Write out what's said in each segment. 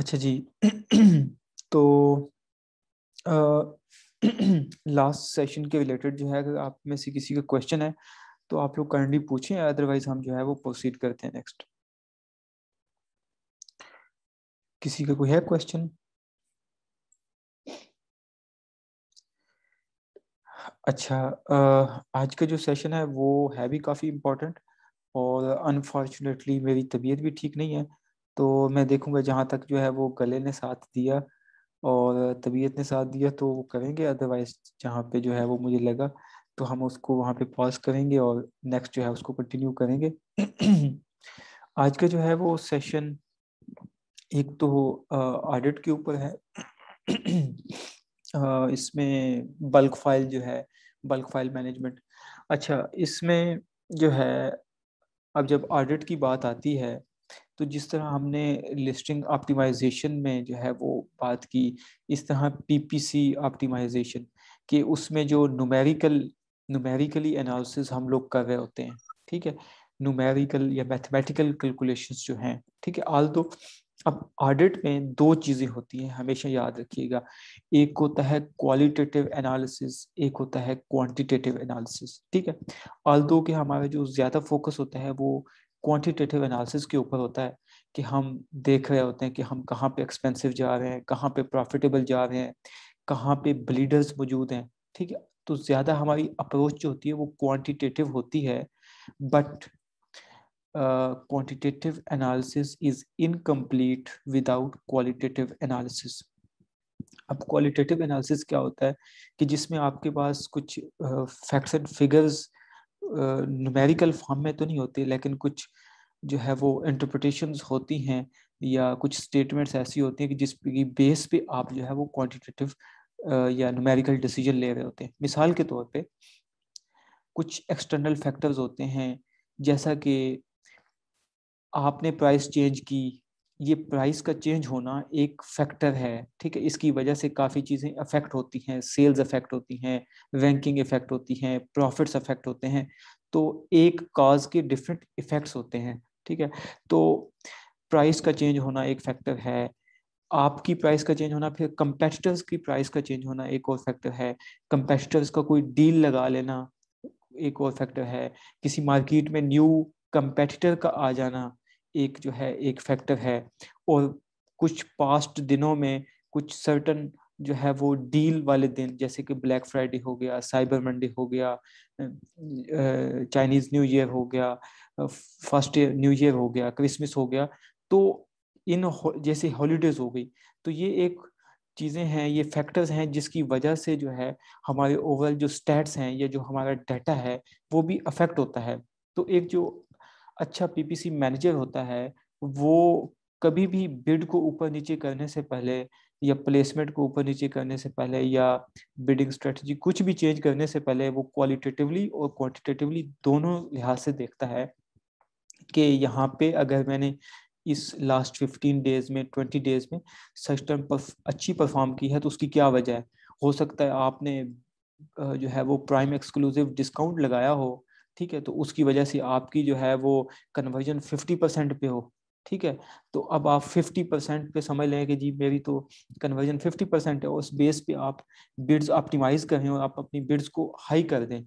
अच्छा जी तो last session के रिलेटेड जो है अगर आप में से किसी का क्वेश्चन है तो आप लोग करंटली पूछें अदरवाइज हम जो है वो प्रोसीड करते हैं नेक्स्ट किसी का कोई है क्वेश्चन अच्छा आज का जो सेशन है वो है भी काफ़ी इम्पोर्टेंट और अनफॉर्चुनेटली मेरी तबीयत भी ठीक नहीं है तो मैं देखूंगा जहाँ तक जो है वो गले ने साथ दिया और तबीयत ने साथ दिया तो वो करेंगे अदरवाइज जहाँ पे जो है वो मुझे लगा तो हम उसको वहाँ पे पॉज करेंगे और नेक्स्ट जो है उसको कंटिन्यू करेंगे आज का जो है वो सेशन एक तो ऑडिट के ऊपर है आ, इसमें बल्क फाइल जो है बल्क फाइल मैनेजमेंट अच्छा इसमें जो है अब जब ऑडिट की बात आती है तो जिस तरह हमने लिस्टिंग ऑप्टिमाइजेशन में जो है वो बात की इस तरह पीपीसी ऑप्टिमाइजेशन के उसमें जो नुमेरिकल नुमेरिकली एनालिसिस हम लोग कर रहे होते हैं ठीक है नुमेरिकल या मैथमेटिकल कैलकुलेशंस जो हैं ठीक है आल दो अब ऑडिट में दो चीज़ें होती हैं हमेशा याद रखिएगा एक होता है क्वालिटेटिव एनालिसिस एक होता है क्वांटिटेटिव एनालिसिस ठीक है आल दो के हमारा जो ज़्यादा फोकस होता है वो क्वांटिटेटिव एनालिसिस के ऊपर होता है कि हम देख रहे होते हैं कि हम कहाँ पे एक्सपेंसिव जा रहे हैं कहाँ पे प्रॉफिटेबल जा रहे हैं कहाँ पे ब्लीडर्स मौजूद हैं ठीक है तो ज़्यादा हमारी अप्रोच जो होती है वो क्वांटिटेटिव होती है but quantitative analysis is incomplete without qualitative analysis अब क्वालिटेटिव एनालिसिस क्या होता है कि जिसमें आपके पास कुछ facts and figures numerical form में तो नहीं होती लेकिन कुछ जो है वो इंटरप्रटेशन होती हैं या कुछ स्टेटमेंट्स ऐसी होती हैं कि जिस की बेस पे आप जो है वो क्वान्टिटेटिव या नुमेरिकल डिसीजन ले रहे होते हैं मिसाल के तौर पे कुछ एक्सटर्नल फैक्टर्स होते हैं जैसा कि आपने प्राइस चेंज की ये प्राइस का चेंज होना एक फैक्टर है ठीक है इसकी वजह से काफ़ी चीज़ें अफेक्ट होती हैं सेल्स अफेक्ट होती हैं रैंकिंग इफेक्ट होती हैं प्रॉफिट्स अफेक्ट होते हैं तो एक काज के डिफरेंट इफेक्ट्स होते हैं ठीक है तो प्राइस का चेंज होना एक फैक्टर है आपकी प्राइस का चेंज होना फिर कंपेटिटर्स की प्राइस का चेंज होना एक और फैक्टर है कंपेटिटर्स का कोई डील लगा लेना एक और फैक्टर है किसी मार्केट में न्यू कंपेटिटर का आ जाना एक जो है एक फैक्टर है और कुछ पास्ट दिनों में कुछ सर्टन जो है वो डील वाले दिन जैसे कि ब्लैक फ्राइडे हो गया साइबर मंडे हो गया चाइनीज़ न्यू ईयर हो गया फर्स्ट ईयर न्यू ईयर हो गया क्रिसमस हो गया तो इन जैसे हॉलीडेज हो गई तो ये एक चीज़ें हैं ये फैक्टर्स हैं जिसकी वजह से जो है हमारे ओवरऑल जो स्टैट्स हैं या जो हमारा डाटा है वो भी अफेक्ट होता है तो एक जो अच्छा पीपीसी मैनेजर होता है वो कभी भी बिड को ऊपर नीचे करने से पहले या प्लेसमेंट को ऊपर नीचे करने से पहले या बिडिंग स्ट्रेटजी कुछ भी चेंज करने से पहले वो क्वालिटेटिवली और क्वांटिटेटिवली दोनों लिहाज से देखता है कि यहाँ पे अगर मैंने इस लास्ट फिफ्टीन डेज में ट्वेंटी डेज में सच टाइम पर अच्छी परफॉर्म की है तो उसकी क्या वजह है हो सकता है आपने जो है वो प्राइम एक्सक्लूसिव डिस्काउंट लगाया हो ठीक है तो उसकी वजह से आपकी जो है वो कन्वर्जन फिफ्टी परसेंट पे हो ठीक है तो अब आप फिफ्टी परसेंट पे समझ लें कि जी मेरी तो कन्वर्जन फिफ्टी परसेंट है उस बेस पे आप बिड्स ऑप्टिमाइज करें और आप अपनी बिड्स को हाई कर दें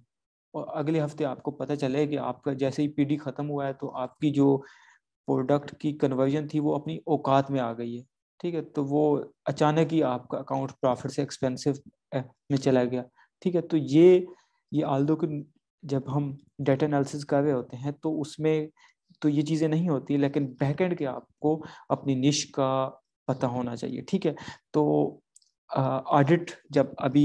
और अगले हफ्ते आपको पता चले कि आपका जैसे ही पीडी ख़त्म हुआ है तो आपकी जो प्रोडक्ट की कन्वर्जन थी वो अपनी औकात में आ गई है ठीक है तो वो अचानक ही आपका अकाउंट प्रॉफिट से एक्सपेंसिव में चला गया ठीक है तो ये ये आल्दो की जब हम डेटा एनालिसिस कर रहे होते हैं तो उसमें तो ये चीज़ें नहीं होती लेकिन बैकेंड के आपको अपनी निश का पता होना चाहिए ठीक है तो ऑडिट जब अभी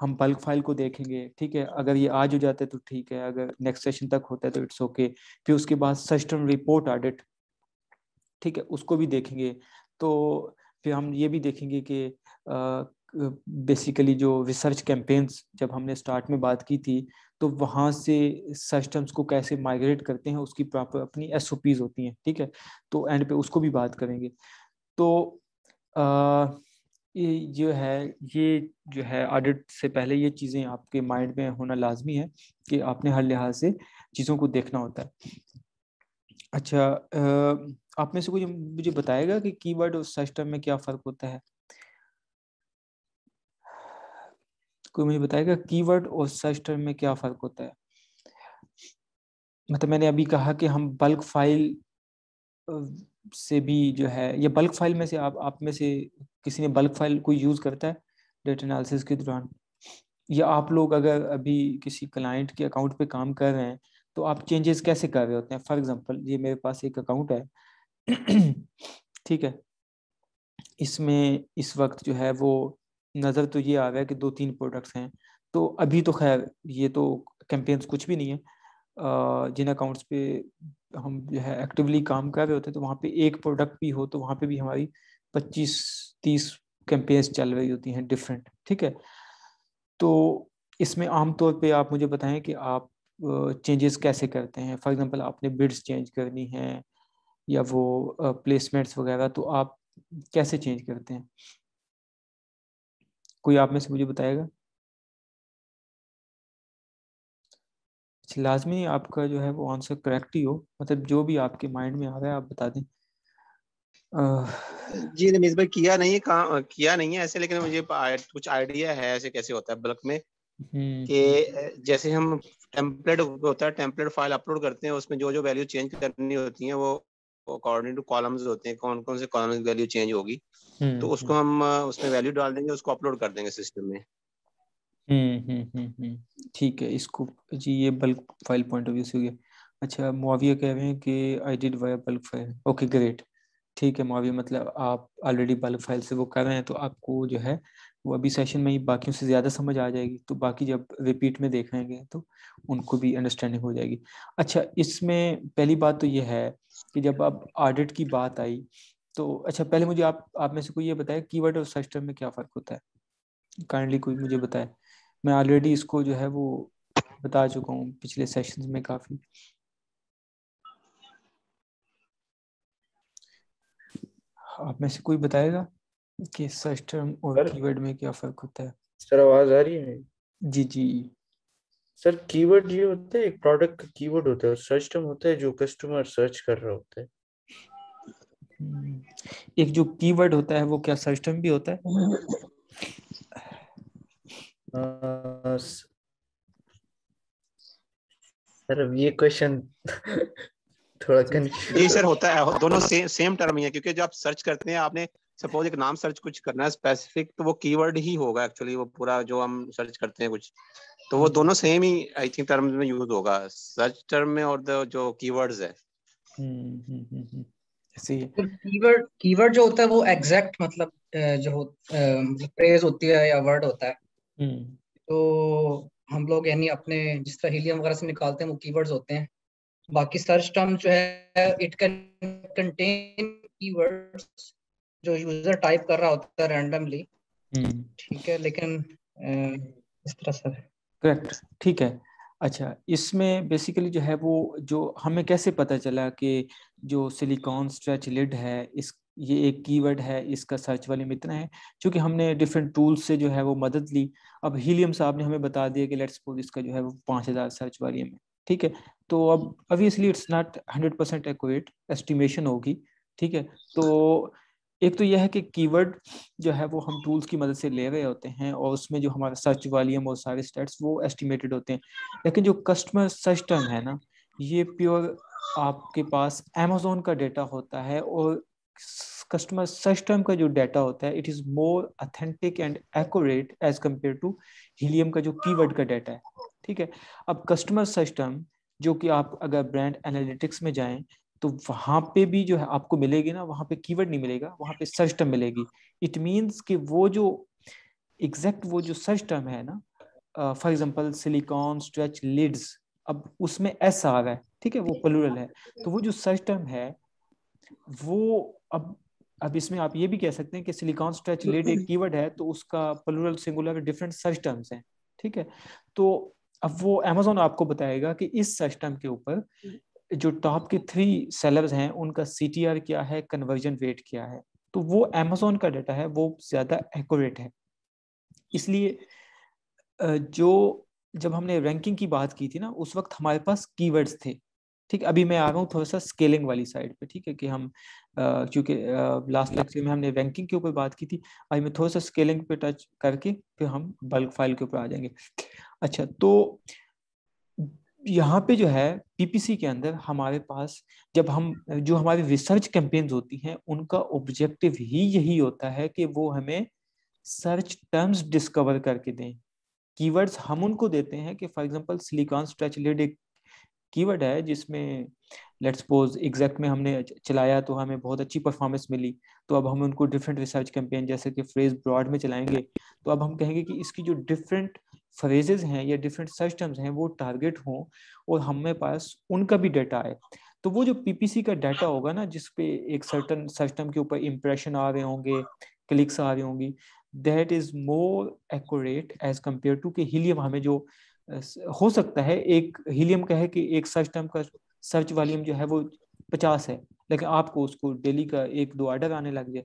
हम बल्क फाइल को देखेंगे ठीक है अगर ये आज हो जाता है तो ठीक है अगर नेक्स्ट सेशन तक होता है तो इट्स ओके फिर उसके बाद सिस्टम रिपोर्ट ऑडिट ठीक है उसको भी देखेंगे तो फिर हम ये भी देखेंगे कि बेसिकली जो रिसर्च कैंपेन्स जब हमने स्टार्ट में बात की थी तो वहां से सिस्टम्स को कैसे माइग्रेट करते हैं उसकी प्रॉपर अपनी एस होती हैं ठीक है तो एंड पे उसको भी बात करेंगे तो आ, ये जो है ये जो है ऑडिट से पहले ये चीज़ें आपके माइंड में होना लाजमी है कि आपने हर लिहाज से चीज़ों को देखना होता है अच्छा आ, आप में से कुछ मुझे बताएगा कि कीवर्ड और सिस्टम में क्या फ़र्क होता है कोई मुझे बताएगा कीवर्ड और सर्च टर्म में क्या फर्क होता है मतलब मैंने अभी कहा कि हम बल्क फाइल से भी जो है या बल्क फाइल में से आप आप में से किसी ने बल्क फाइल को यूज़ करता है डेटा एनालिसिस के दौरान या आप लोग अगर अभी किसी क्लाइंट के अकाउंट पे काम कर रहे हैं तो आप चेंजेस कैसे कर रहे होते हैं फॉर एग्जांपल ये मेरे पास एक अकाउंट है ठीक है इसमें इस वक्त जो है वो नज़र तो ये आ गया कि दो तीन प्रोडक्ट्स हैं तो अभी तो खैर ये तो कैंपेन्स कुछ भी नहीं है जिन अकाउंट्स पे हम जो है एक्टिवली काम कर रहे होते हैं तो वहाँ पे एक प्रोडक्ट भी हो तो वहाँ पे भी हमारी 25 30 कैंपेन्स चल रही होती हैं डिफरेंट ठीक है तो इसमें आमतौर पे आप मुझे बताएं कि आप चेंजेस कैसे करते हैं फॉर एग्जांपल आपने बिड्स चेंज करनी है या वो प्लेसमेंट्स वगैरह तो आप कैसे चेंज करते हैं कोई आप में से मुझे बताएगा अच्छा, लाजमी आपका जो है वो आंसर करेक्ट ही हो मतलब जो भी आपके माइंड में आ रहा है आप बता दें जी रमेश भाई किया नहीं है काम किया नहीं है ऐसे लेकिन मुझे कुछ आइडिया है ऐसे कैसे होता है बल्क में हम्म, कि हम्म। जैसे हम टेम्पलेट होता है टेम्पलेट फाइल अपलोड करते हैं उसमें जो जो वैल्यू चेंज करनी होती है वो अकॉर्डिंग टू कॉलम्स होते हैं कौन कौन से कॉलम्स की वैल्यू चेंज होगी हम्म, तो उसको हम्म। हम उसमें वैल्यू डाल देंगे उसको अपलोड कर देंगे सिस्टम में हम्म, ठीक है इसको जी ये bulk file point of view से हो गया अच्छा मुआविया कह रहे हैं कि I did via bulk file okay great ठीक है मुआविया मतलब आप ऑलरेडी बल्क फाइल से वो कर रहे हैं तो आपको जो है वो अभी सेशन में ही बाकियों से ज़्यादा समझ आ जाएगी तो बाकी जब रिपीट में देखेंगे तो उनको भी अंडरस्टैंडिंग हो जाएगी अच्छा इसमें पहली बात तो ये है कि जब आप ऑडिट की बात आई तो अच्छा पहले मुझे आप आप में से कोई ये बताया वर्ड और सिस्टम में क्या फ़र्क होता है काइंडली कोई मुझे बताए मैं ऑलरेडी इसको जो है वो बता चुका हूँ पिछले सेशन में काफ़ी आप में से कोई बताएगा कि सर्च टर्म और कीवर्ड में क्या फर्क होता है सर आवाज आ रही है जी जी सर कीवर्ड ये होता है एक प्रोडक्ट का कीवर्ड होता है और सर्च टर्म होता है जो कस्टमर सर्च कर रहा होता है हम्म। एक जो कीवर्ड होता है वो क्या सर्च टर्म भी होता है हाँ, सर अब ये क्वेश्चन थोड़ा कंफ्यूज सर होता है दोनों से, सेम टर्म ही है क्योंकि जब आप सर्च करते हैं आपने सपोज एक नाम सर्च कुछ करना है स्पेसिफिक तो वो कीवर्ड ही होगा एक्चुअली वो पूरा जो हम सर्च करते हैं कुछ तो वो हम्म। दोनों सेम ही आई थिंक टर्म में यूज होगा सर्च टर्म में और जो कीवर्ड्स है कीवर्ड कीवर्ड जो होता है वो एग्जैक्ट मतलब जो फ्रेज मतलब होती है या वर्ड होता है हम्म। तो हम लोग यानी अपने जिस तरह हीलियम वगैरह से निकालते हैं वो कीवर्ड्स होते हैं बाकी सर्च टर्म जो है इट कैन कंटेन कीवर्ड्स जो यूजर टाइप कर रहा होता है रैंडमली हम्म। ठीक है लेकिन इस तरह से करेक्ट ठीक है अच्छा इसमें बेसिकली जो है वो जो हमें कैसे पता चला कि जो सिलिकॉन स्ट्रेच लिड है इस ये एक कीवर्ड है इसका सर्च वाले में इतना है क्योंकि हमने डिफरेंट टूल्स से जो है वो मदद ली अब हीलियम साहब ने हमें बता दिया कि लेट्स सपोज इसका जो है वो पाँच हज़ार सर्च वाले में ठीक है तो अब obviously it's not hundred percent accurate estimation होगी ठीक है तो एक तो यह है कि कीवर्ड जो है वो हम टूल्स की मदद से ले रहे होते हैं और उसमें जो हमारा सर्च वॉल्यूम और सारे स्टेट्स वो एस्टिमेटेड होते हैं लेकिन जो कस्टमर सर्च टर्म है ना ये प्योर आपके पास अमेजोन का डेटा होता है और कस्टमर सर्च टर्म का जो डाटा होता है it is more authentic and exact as compared to Helium का जो कीवर्ड का डाटा है ठीक है अब कस्टमर सर्च टर्म जो कि आप अगर ब्रांड एनालिटिक्स में जाएं तो वहां पे भी जो है आपको मिलेगी ना वहां पे कीवर्ड नहीं मिलेगा वहां पे सर्च टर्म मिलेगी इट मीन्स कि वो जो एग्जैक्ट वो जो सर्च टर्म है ना for example silicon stretch lids अब उसमें एस आ है ठीक है वो पलूरल है तो वो जो सर्च टर्म है वो अब अब इसमें आप ये भी कह सकते हैं कि सिलिकॉन स्ट्रेच लिड एक कीवर्ड है तो उसका plural singular different search terms हैं ठीक है तो अब वो अमेजोन आपको बताएगा कि इस सर्च टर्म के ऊपर हम्म। जो टॉप के थ्री सेलर्स हैं उनका सी क्या है कन्वर्जन रेट क्या है तो वो अमेजोन का डाटा है वो ज़्यादा एक्यूरेट है इसलिए जो जब हमने रैंकिंग की बात की थी ना उस वक्त हमारे पास कीवर्ड्स थे ठीक अभी मैं आ रहा हूँ थोड़ा सा स्केलिंग वाली साइड पे ठीक है कि हम क्योंकि लास्ट लेक्चर में हमने रैंकिंग के ऊपर बात की थी आज मैं थोड़ा सा स्केलिंग पे टच करके फिर हम बल्क फाइल के ऊपर आ जाएंगे अच्छा तो यहाँ पे जो है पीपीसी के अंदर हमारे पास जब हम जो हमारी रिसर्च कैंपेन होती हैं उनका ऑब्जेक्टिव ही यही होता है कि वो हमें सर्च टर्म्स डिस्कवर करके दें कीवर्ड्स हम उनको देते हैं कि for example silicon stretch lid एक कीवर्ड है जिसमें लेट्स सपोज एग्जैक्ट में हमने चलाया तो हमें बहुत अच्छी परफॉर्मेंस मिली तो अब हम उनको डिफरेंट रिसर्च कैंपेन जैसे कि फ्रेज ब्रॉड में चलाएंगे तो अब हम कहेंगे कि इसकी जो डिफरेंट फ्रेजेज हैं या डिफरेंट सर्च टर्म्स हैं वो टारगेट हों और हमें पास उनका भी डाटा आए तो वो जो पीपीसी का डाटा होगा ना जिसपे एक सर्टन सर्च टर्म के ऊपर इम्प्रेशन आ रहे होंगे क्लिक्स आ रही होंगी that is more accurate as compared to कि हीलियम हमें जो हो सकता है एक हीलियम का है कि एक सर्च टर्म का सर्च वॉल्यूम जो है वो पचास है लेकिन आपको उसको डेली का एक दो ऑर्डर आने लग जाए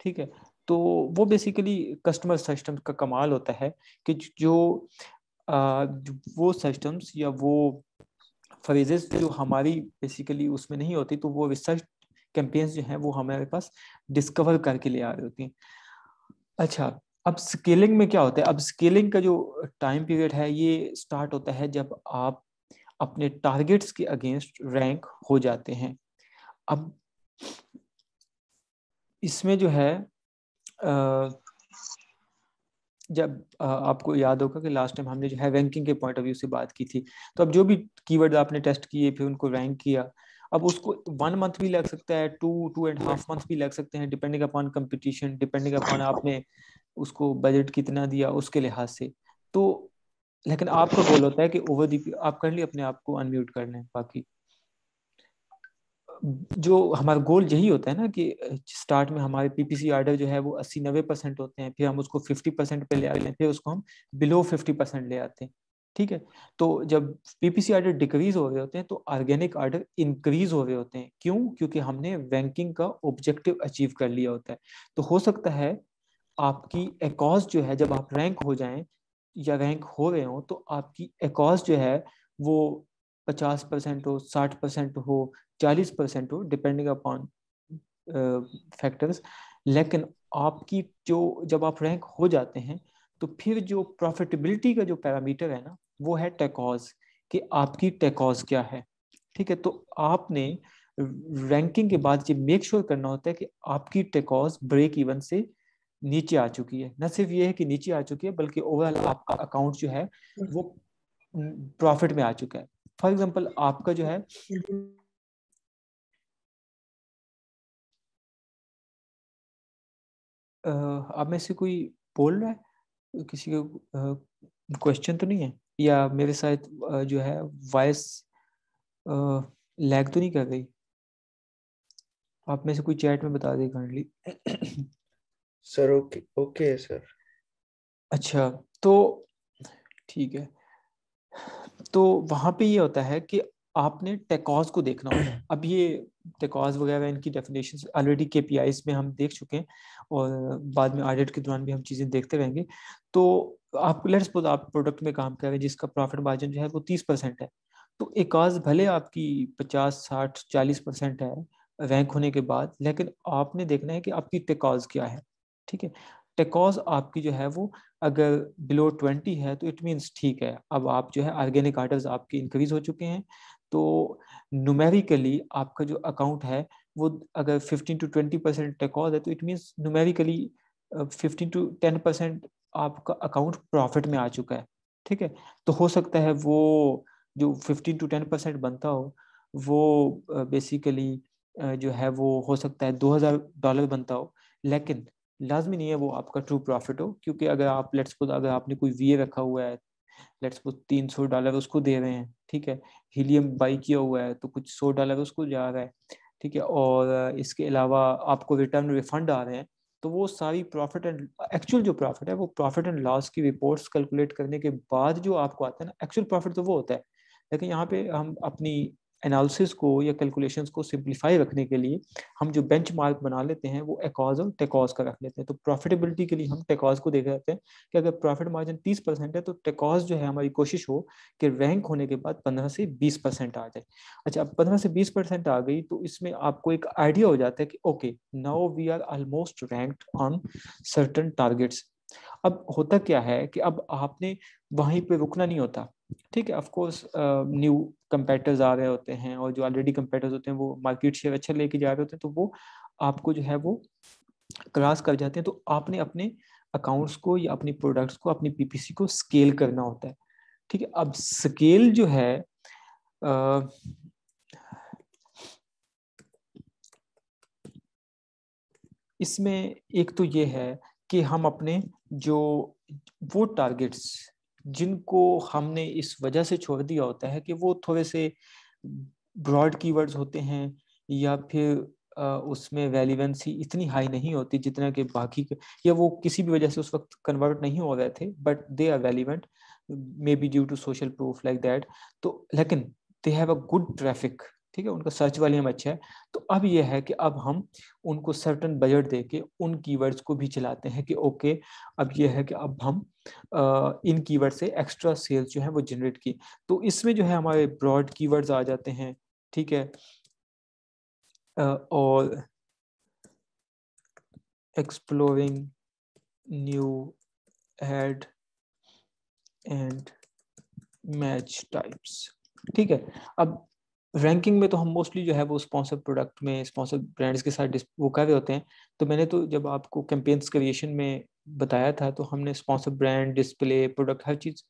ठीक है तो वो बेसिकली कस्टमर सिस्टम का कमाल होता है कि जो आ, वो सिस्टम्स या वो फ्रेजेस जो हमारी बेसिकली उसमें नहीं होती तो वो रिसर्च कैंपेन्स जो हैं वो हमारे पास डिस्कवर करके ले आ रही होती हैं अच्छा अब स्केलिंग में क्या होता है अब स्केलिंग का जो टाइम पीरियड है ये स्टार्ट होता है जब आप अपने टारगेट्स के अगेंस्ट रैंक हो जाते हैं अब इसमें जो है जब आपको याद होगा कि लास्ट टाइम हमने जो है रैंकिंग के पॉइंट ऑफ व्यू से बात की थी तो अब जो भी कीवर्ड आपने टेस्ट किए फिर उनको रैंक किया अब उसको वन मंथ भी लग सकता है two two and half month भी लग सकते हैं depending upon competition depending upon आपने उसको बजट कितना दिया उसके लिहाज से तो लेकिन आपका गोल होता है कि ओवर दी आप कर लिए अपने आप को अनम्यूट कर लें बाकी जो हमारा गोल यही होता है ना कि स्टार्ट में हमारे पीपीसी आर्डर जो है वो अस्सी नब्बे परसेंट होते हैं फिर हम उसको फिफ्टी परसेंट पे ले आते हैं फिर उसको हम बिलो फिफ्टी परसेंट ले आते हैं ठीक है तो जब पीपीसी आर्डर डिक्रीज हो रहे होते हैं तो ऑर्गेनिक आर्डर इंक्रीज हो रहे होते हैं क्यों क्योंकि हमने रैंकिंग का ऑब्जेक्टिव अचीव कर लिया होता है तो हो सकता है आपकी एकॉज जो है जब आप रैंक हो जाए या रैंक हो रहे हो तो आपकी एकॉज जो है वो पचास परसेंट हो साठ परसेंट हो चालीस परसेंट हो डिपेंडिंग अपॉन फैक्टर्स लेकिन आपकी जो जब आप रैंक हो जाते हैं तो फिर जो प्रॉफिटेबिलिटी का जो पैरामीटर है ना वो है टेकॉज कि आपकी टेकॉज क्या है ठीक है तो आपने रैंकिंग के बाद ये मेक श्योर करना होता है कि आपकी टेकॉज ब्रेक इवन से नीचे आ चुकी है न सिर्फ ये है कि नीचे आ चुकी है बल्कि ओवरऑल आपका अकाउंट जो है वो प्रॉफिट में आ चुका है फॉर एग्जाम्पल आपका जो है आप में से कोई बोल रहा है किसी का क्वेश्चन तो नहीं है या मेरे साथ जो है वॉइस लैग तो नहीं कर रही आप में से कोई चैट में बता दे kindly sir okay okay sir अच्छा तो ठीक है तो वहां पे ये होता है कि आपने टेकॉज को देखना होगा अब ये टेकॉज वगैरह इनकी डेफिनेशन ऑलरेडी के में हम देख चुके हैं और बाद में ऑडिट के दौरान भी हम चीज़ें देखते रहेंगे तो आप लेट्स सपोज आप प्रोडक्ट में काम कर रहे हैं जिसका प्रॉफिट मार्जिन जो है वो तीस परसेंट है तो एकाज भले आपकी पचास साठ चालीस परसेंट है रैंक होने के बाद लेकिन आपने देखना है कि आपकी टेकॉज क्या है ठीक है टेकॉज आपकी जो है वो अगर बिलो ट्वेंटी है तो इट मीन्स ठीक है अब आप जो है ऑर्गेनिक आर्डर्स आपके इंक्रीज हो चुके हैं तो नुमेरिकली आपका जो अकाउंट है वो अगर 15 टू 20 परसेंट टेकॉल है तो it means numerically 15 to 10 percent आपका अकाउंट प्रॉफिट में आ चुका है ठीक है तो हो सकता है वो जो 15 टू 10 परसेंट बनता हो वो बेसिकली uh, जो है वो हो सकता है 2000 डॉलर बनता हो लेकिन लाजमी नहीं है वो आपका ट्रू प्रॉफिट हो क्योंकि अगर आप लेट्स सपोज अगर आपने कोई वी रखा हुआ है लेट्स सपोज तीन सौ डॉलर तो उसको दे रहे हैं ठीक है हीलियम बाई किया हुआ है तो कुछ सौ डॉलर तो उसको जा रहा है ठीक है और इसके अलावा आपको रिटर्न रिफंड आ रहे हैं तो वो सारी प्रॉफिट एंड एक्चुअल जो प्रॉफिट है वो प्रॉफिट एंड लॉस की रिपोर्ट्स कैलकुलेट करने के बाद जो आपको आता है ना एक्चुअल प्रॉफिट तो वो होता है लेकिन यहाँ पे हम अपनी एनालिसिस को या कैलकुलेशंस को सिंप्लीफाई रखने के लिए हम जो बेंच मार्क बना लेते हैं वो एकॉज और टेकॉज का रख लेते हैं तो प्रॉफिटेबिलिटी के लिए हम टेकॉज को देख लेते हैं कि अगर प्रॉफिट मार्जिन तीस परसेंट है तो टेकॉज जो है हमारी कोशिश हो कि रैंक होने के बाद पंद्रह से बीस परसेंट आ जाए अच्छा अब पंद्रह से बीस परसेंट आ गई तो इसमें आपको एक आइडिया हो जाता है कि okay now we are almost ranked on certain targets अब होता क्या है कि अब आपने वहीं पर रुकना नहीं होता ठीक है ऑफकोर्स न्यू कंपेटर्स आ रहे होते हैं और जो ऑलरेडी कंपेटर्स होते हैं वो मार्केट शेयर अच्छा लेके जा रहे होते हैं तो वो आपको जो है वो क्रॉस कर जाते हैं तो आपने अपने अकाउंट्स को या अपने प्रोडक्ट्स को अपनी पीपीसी को स्केल करना होता है ठीक है अब स्केल जो है uh, इसमें एक तो ये है कि हम अपने जो वो टारगेट्स जिनको हमने इस वजह से छोड़ दिया होता है कि वो थोड़े से ब्रॉड कीवर्ड्स होते हैं या फिर उसमें वैल्यूवेंसी इतनी हाई नहीं होती जितना कि बाकी या वो किसी भी वजह से उस वक्त कन्वर्ट नहीं हो रहे थे बट दे आर वैल्यूवेंट may be due to social proof like that तो लेकिन they have a good traffic ठीक है उनका सर्च वॉल्यूम अच्छा है तो अब यह है कि अब हम उनको सर्टन बजट दे के उन कीवर्ड्स को भी चलाते हैं कि ओके अब यह है कि अब हम आ, इन कीवर्ड से एक्स्ट्रा सेल्स जो है वो जनरेट की तो इसमें जो है हमारे ब्रॉड कीवर्ड्स आ जाते हैं ठीक है आ, और exploring new head and match types ठीक है अब रैंकिंग में तो हम मोस्टली जो है वो स्पॉन्सर प्रोडक्ट में स्पॉन्सर ब्रांड्स के साथ वो रहे होते हैं तो मैंने तो जब आपको कैंपेन्स क्रिएशन में बताया था तो हमने स्पॉन्सर ब्रांड डिस्प्ले प्रोडक्ट हर चीज़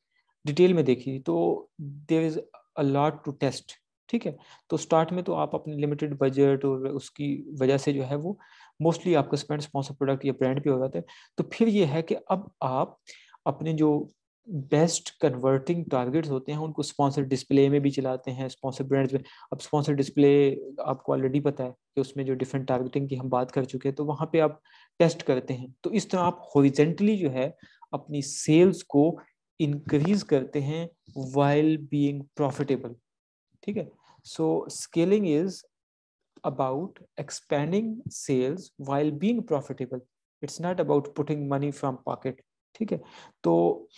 डिटेल में देखी तो there is a lot to test ठीक है तो स्टार्ट में तो आप अपने लिमिटेड बजट और उसकी वजह से जो है वो मोस्टली आपका स्पेंड स्पॉन्सर प्रोडक्ट या ब्रांड पे हो जाता है तो फिर ये है कि अब आप अपने जो बेस्ट कन्वर्टिंग टारगेट्स होते हैं उनको स्पॉन्सर डिस्प्ले में भी चलाते हैं स्पॉन्सर ब्रांड्स में अब स्पॉन्सर डिस्प्ले आपको ऑलरेडी पता है कि उसमें जो डिफरेंट टारगेटिंग की हम बात कर चुके हैं तो वहाँ पे आप टेस्ट करते हैं तो इस तरह आप हॉरिजेंटली जो है अपनी सेल्स को इंक्रीज करते हैं वाइल बींग प्रॉफिटेबल ठीक है so scaling is about expanding sales while being profitable it's not about putting money from pocket ठीक है तो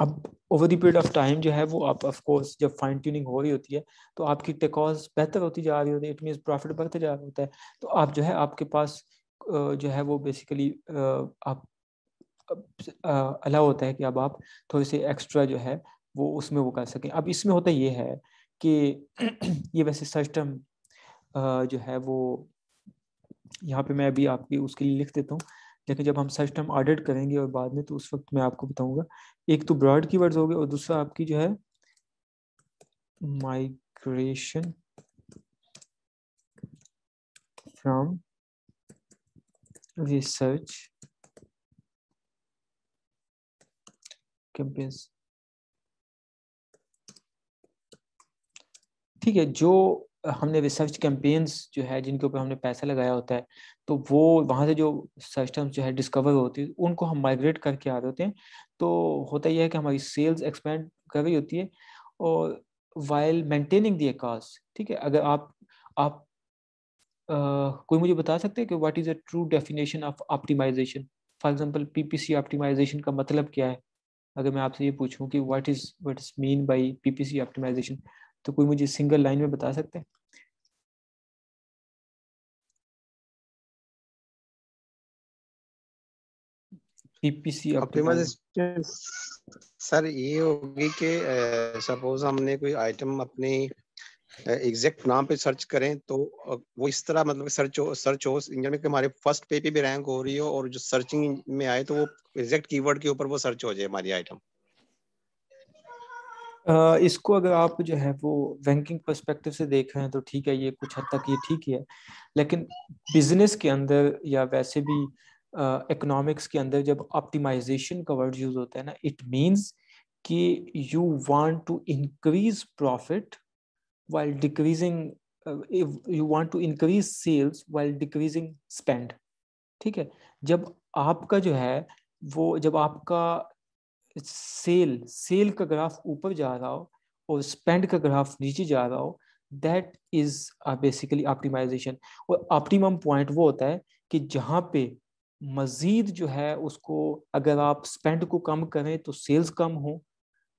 अब over the period of time जो है वो आप ऑफ कोर्स जब फाइन ट्यूनिंग हो रही होती है तो आपकी टेकॉज बेहतर होती जा रही होती है इट मीन प्रॉफिट बढ़ता जा रहा होता है तो आप जो है आपके पास जो है वो बेसिकली आप अलाउ होता है कि अब आप थोड़े से एक्स्ट्रा जो है वो उसमें वो कर सकें अब इसमें होता ये है कि ये वैसे सर्च जो है वो यहाँ पे मैं अभी आपकी उसके लिए लिख देता हूँ लेकिन जब हम सर्च ऑडिट करेंगे और बाद में तो उस वक्त मैं आपको बताऊंगा एक तो ब्रॉड की वर्ड हो गए और दूसरा आपकी जो है माइग्रेशन फ्रॉम रिसर्च कैंपेन्स ठीक है जो हमने रिसर्च कैंपेन्स जो है जिनके ऊपर हमने पैसा लगाया होता है तो वो वहाँ से जो सर्च टर्म्स जो है डिस्कवर होती है उनको हम माइग्रेट करके आ रहे होते हैं तो होता यह है कि हमारी सेल्स एक्सपेंड कर रही होती है और वाइल मेंटेनिंग दी कास्ट ठीक है अगर आप आप आ, कोई मुझे बता सकते हैं कि what is a true definition of optimization for example PPC optimization का मतलब क्या है अगर मैं आपसे ये पूछूं कि what is what is mean by PPC optimization तो कोई मुझे सिंगल लाइन में बता सकते हैं पीपीसी सर ये होगी कि सपोज हमने कोई आइटम अपने एग्जैक्ट नाम पे सर्च करें तो वो इस तरह मतलब सर्च हो सर्च हो इंजन में हमारे फर्स्ट पे पे भी रैंक हो रही हो और जो सर्चिंग में आए तो वो एग्जैक्ट कीवर्ड के ऊपर वो सर्च हो जाए हमारी आइटम इसको अगर आप जो है वो बैंकिंग परस्पेक्टिव से देख रहे हैं तो ठीक है ये कुछ हद तक ये ठीक ही है लेकिन बिजनेस के अंदर या वैसे भी इकोनॉमिक्स uh, के अंदर जब ऑप्टिमाइजेशन का वर्ड यूज होता है ना इट मीन्स कि you want to increase profit while decreasing you want to increase sales while decreasing spend ठीक है जब आपका जो है वो जब आपका सेल सेल का ग्राफ ऊपर जा रहा हो और स्पेंड का ग्राफ नीचे जा रहा हो दैट इज बेसिकली ऑप्टिमाइजेशन और ऑप्टिमम पॉइंट वो होता है कि जहाँ पे मज़ीद जो है उसको अगर आप स्पेंड को कम करें तो सेल्स कम हो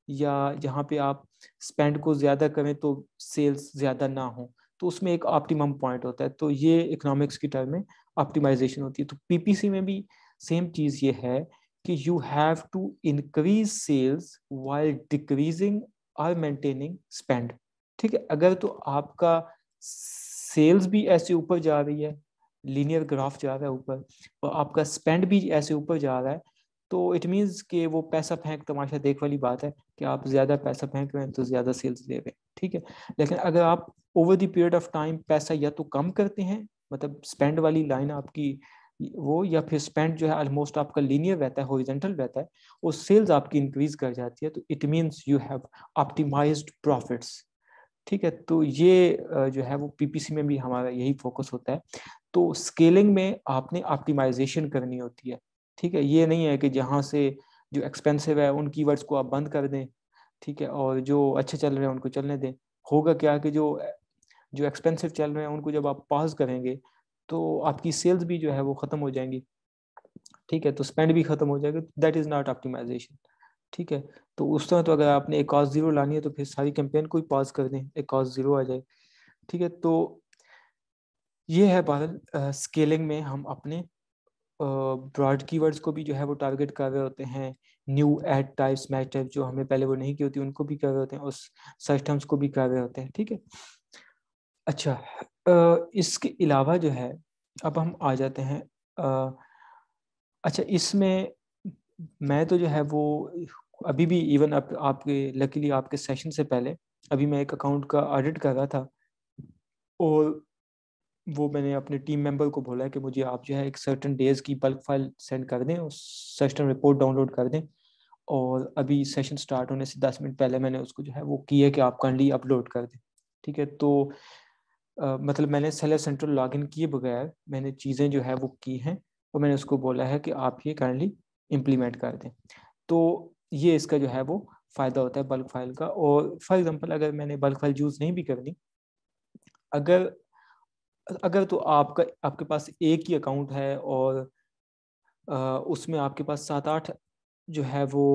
या जहाँ पे आप स्पेंड को ज़्यादा करें तो सेल्स ज़्यादा ना हो तो उसमें एक ऑप्टिमम पॉइंट होता है तो ये इकोनॉमिक्स की टर्म में ऑप्टिमाइजेशन होती है तो पीपीसी में भी सेम चीज़ ये है कि you have to increase sales while decreasing और मेंटेनिंग स्पेंड ठीक है अगर तो आपका सेल्स भी ऐसे ऊपर जा रही है लीनियर ग्राफ जा रहा है ऊपर और आपका स्पेंड भी ऐसे ऊपर जा रहा है तो इट मीन्स के वो पैसा फेंक तमाशा देख वाली बात है कि आप ज़्यादा पैसा फेंक रहे हैं तो ज़्यादा सेल्स दे रहे हैं ठीक है लेकिन अगर आप over the period of time पैसा या तो कम करते हैं मतलब स्पेंड वाली लाइन आपकी वो या फिर स्पेंड जो है ऑलमोस्ट आपका लीनियर रहता है हॉरिजेंटल रहता है वो सेल्स आपकी इंक्रीज कर जाती है तो it means you have optimized profits ठीक है तो ये जो है वो पीपीसी में भी हमारा यही फोकस होता है तो स्केलिंग में आपने ऑप्टिमाइजेशन करनी होती है ठीक है ये नहीं है कि जहाँ से जो एक्सपेंसिव है उन कीवर्ड्स को आप बंद कर दें ठीक है और जो अच्छे चल रहे हैं उनको चलने दें होगा क्या कि जो जो एक्सपेंसिव चल रहे हैं उनको जब आप पॉज करेंगे तो आपकी सेल्स भी जो है वो ख़त्म हो जाएंगी ठीक है तो स्पेंड भी ख़त्म हो जाएगा दैट इज़ नॉट ऑप्टिमाइजेशन ठीक है तो उस तरह तो अगर आपने एक कॉस्ट ज़ीरो लानी है तो फिर सारी कैंपेन को ही पॉज कर दें एक कॉस्ट ज़ीरो आ जाए ठीक है तो ये है बहरहाल स्केलिंग में हम अपने ब्रॉड कीवर्ड्स को भी जो है वो टारगेट कर रहे होते हैं new ad types match type जो हमें पहले वो नहीं की होती उनको भी कर रहे होते हैं उस सर्च टर्म्स को भी कर रहे होते हैं ठीक है अच्छा इसके अलावा जो है अब हम आ जाते हैं अच्छा इसमें मैं तो जो है वो अभी भी इवन आप आपके लकीली आपके सेशन से पहले अभी मैं एक अकाउंट का ऑडिट कर रहा था और वो मैंने अपने टीम मेंबर को बोला कि मुझे आप जो है एक सर्टन डेज की बल्क फाइल सेंड कर दें और सेशन रिपोर्ट डाउनलोड कर दें और अभी सेशन स्टार्ट होने से दस मिनट पहले मैंने उसको जो है वो किया कि आप करली अपलोड कर दें ठीक है तो मतलब मैंने सेलर सेंट्रल लॉगिन किए बगैर मैंने चीज़ें जो है वो की हैं और मैंने उसको बोला है कि आप ये काइंडली इम्प्लीमेंट कर दें तो ये इसका जो है वो फ़ायदा होता है बल्क फाइल का और फॉर एग्जांपल अगर मैंने बल्क फाइल यूज़ नहीं भी करनी अगर अगर तो आपका आपके पास एक ही अकाउंट है और आ, उसमें आपके पास सात आठ जो है वो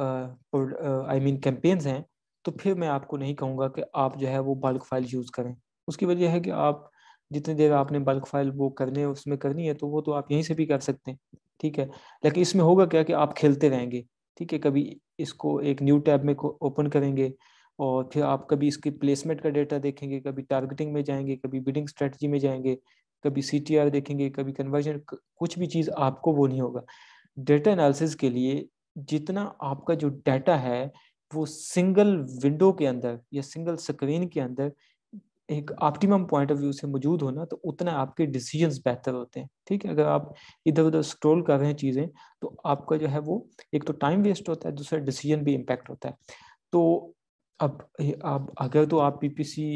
आई मीन कैंपेन्स हैं तो फिर मैं आपको नहीं कहूँगा कि आप जो है वो बल्क फाइल यूज़ करें उसकी वजह है कि आप जितनी देर आपने बल्क फाइल वो करने उसमें करनी है तो वो तो आप यहीं से भी कर सकते हैं ठीक है लेकिन इसमें होगा क्या कि आप खेलते रहेंगे ठीक है कभी इसको एक न्यू टैब में ओपन करेंगे और फिर आप कभी इसके प्लेसमेंट का डेटा देखेंगे कभी टारगेटिंग में जाएंगे कभी बिडिंग स्ट्रेटजी में जाएंगे कभी सी देखेंगे कभी कन्वर्जन कुछ भी चीज़ आपको वो नहीं होगा डेटा एनालिसिस के लिए जितना आपका जो डाटा है वो सिंगल विंडो के अंदर या सिंगल स्क्रीन के अंदर एक ऑप्टिमम पॉइंट ऑफ व्यू से मौजूद हो ना तो उतना आपके डिसीजन बेहतर होते हैं ठीक है अगर आप इधर उधर स्क्रोल कर रहे हैं चीज़ें तो आपका जो है वो एक तो टाइम वेस्ट होता है दूसरा डिसीजन भी इम्पेक्ट होता है तो अब आप अगर तो आप पीपीसी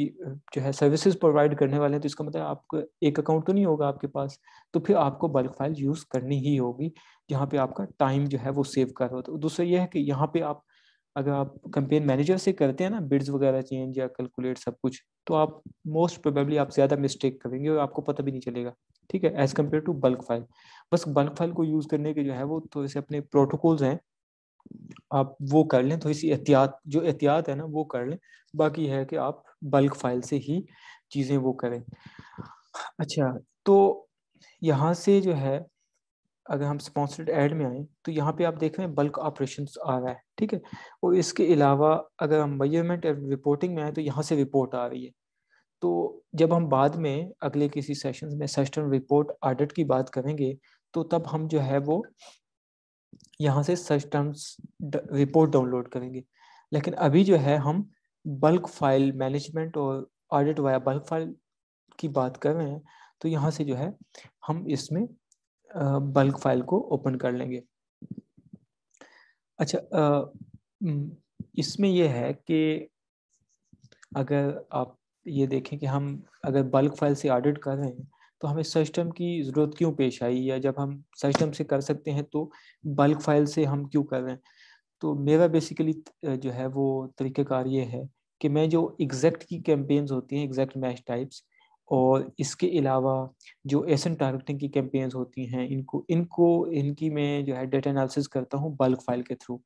जो है सर्विसेज प्रोवाइड करने वाले हैं तो इसका मतलब आपको एक अकाउंट तो नहीं होगा आपके पास तो फिर आपको बल्क फाइल यूज़ करनी ही होगी जहाँ पे आपका टाइम जो है वो सेव कर रहा होता तो है दूसरा यह है कि यहाँ पे आप अगर आप कंपेन मैनेजर से करते हैं ना बिड्स वगैरह चेंज या कैलकुलेट सब कुछ तो आप मोस्ट प्रोबेबली आप ज़्यादा मिस्टेक करेंगे और आपको पता भी नहीं चलेगा ठीक है as compared to bulk file बस बल्क फाइल को यूज़ करने के जो है वो थोड़े से अपने प्रोटोकॉल्स हैं आप वो कर लें थोड़ी सी एहतियात जो एहतियात है ना वो कर लें बाकी है कि आप बल्क फाइल से ही चीज़ें वो करें अच्छा तो यहाँ से जो है अगर हम स्पॉन्सर्ड एड में आए तो यहाँ पे आप देख रहे हैं बल्क ऑपरेशन आ रहा है ठीक है और इसके अलावा अगर हम मयरमेंट एंड रिपोर्टिंग में आए तो यहाँ से रिपोर्ट आ रही है तो जब हम बाद में अगले किसी सेशन में सेशन रिपोर्ट ऑडिट की बात करेंगे तो तब हम जो है वो यहाँ से सर्च टर्म्स रिपोर्ट डाउनलोड करेंगे लेकिन अभी जो है हम बल्क फाइल मैनेजमेंट और ऑडिट वाया बल्क फाइल की बात कर रहे हैं तो यहाँ से जो है हम इसमें बल्क फाइल को ओपन कर लेंगे अच्छा इसमें यह है कि अगर आप ये देखें कि हम अगर बल्क फाइल से ऑडिट कर रहे हैं तो हमें सिस्टम की ज़रूरत क्यों पेश आई या जब हम सिस्टम से कर सकते हैं तो बल्क फाइल से हम क्यों कर रहे हैं तो मेरा बेसिकली जो है वो तरीक़ेकार ये है कि मैं जो एग्जैक्ट की कैंपेन्स होती हैं एग्जैक्ट मैच टाइप्स और इसके अलावा जो एसन टारगेटिंग की कैंपेन्स होती हैं इनको इनको इनकी मैं जो है डेटा एनालिसिस करता हूँ बल्क फाइल के थ्रू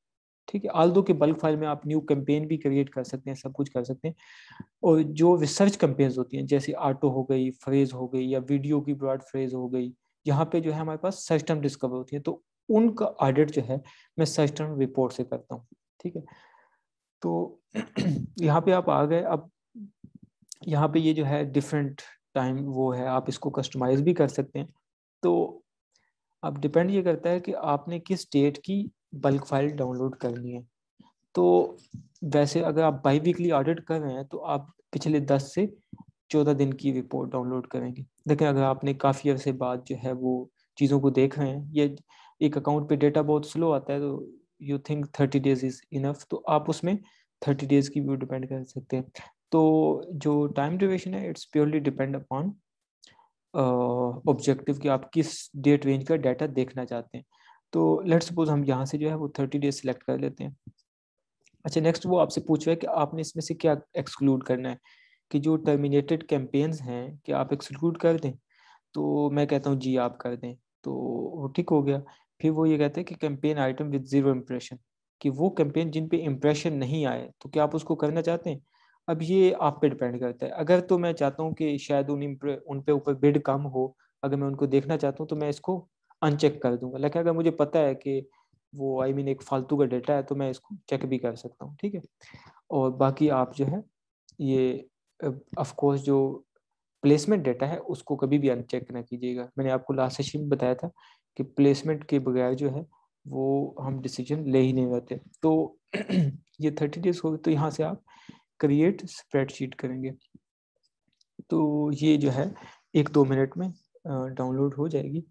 ठीक है आल दो के बल्क फाइल में आप न्यू कैंपेन भी क्रिएट कर सकते हैं सब कुछ कर सकते हैं और जो रिसर्च कैंपेन्स होती हैं जैसे आटो हो गई फ्रेज हो गई या वीडियो की ब्रॉड फ्रेज हो गई यहाँ पे जो है हमारे पास सर्च टर्म डिस्कवर होती है तो उनका ऑडिट जो है मैं सर्च टर्म रिपोर्ट से करता हूँ ठीक है तो यहाँ पे आप आ गए अब यहाँ पे ये जो है डिफरेंट टाइम वो है आप इसको कस्टमाइज भी कर सकते हैं तो अब डिपेंड ये करता है कि आपने किस डेट की बल्क फाइल डाउनलोड करनी है तो वैसे अगर आप बाई वीकली ऑडिट कर रहे हैं तो आप पिछले दस से चौदह दिन की रिपोर्ट डाउनलोड करेंगे देखें अगर आपने काफ़ी अरसे बाद जो है वो चीज़ों को देख रहे हैं या एक अकाउंट पे डेटा बहुत स्लो आता है तो you think thirty days is enough तो आप उसमें थर्टी डेज की व्यू डिपेंड कर सकते हैं तो जो टाइम ड्यूरेशन है it's purely depend upon objective कि आप किस डेट रेंज का डाटा देखना चाहते हैं तो लेट सपोज हम यहाँ से जो है वो थर्टी डेज सेलेक्ट कर लेते हैं अच्छा नेक्स्ट वो आपसे पूछ रहा है कि आपने इसमें से क्या एक्सक्लूड करना है कि जो टर्मिनेटेड कैंपेन्स हैं कि आप एक्सक्लूड कर दें तो मैं कहता हूँ जी आप कर दें तो ठीक हो गया फिर वो ये कहते हैं कि campaign item with zero impression कि वो कैंपेन जिन पे इम्प्रेशन नहीं आए तो क्या आप उसको करना चाहते हैं अब ये आप पे डिपेंड करता है अगर तो मैं चाहता हूँ कि शायद उन उन पे ऊपर बिड कम हो अगर मैं उनको देखना चाहता हूँ तो मैं इसको अनचेक कर दूंगा लेकिन अगर मुझे पता है कि वो आई I मीन mean, एक फालतू का डेटा है तो मैं इसको चेक भी कर सकता हूँ ठीक है और बाकी आप जो है ये अफकोर्स जो प्लेसमेंट डेटा है उसको कभी भी अनचेक ना कीजिएगा मैंने आपको लास्ट सेशन में बताया था कि प्लेसमेंट के बगैर जो है वो हम डिसीजन ले ही नहीं रहते तो ये थर्टी डेज हो गए तो यहाँ से आप क्रिएट स्प्रेडशीट करेंगे तो ये जो है एक दो मिनट में डाउनलोड हो जाएगी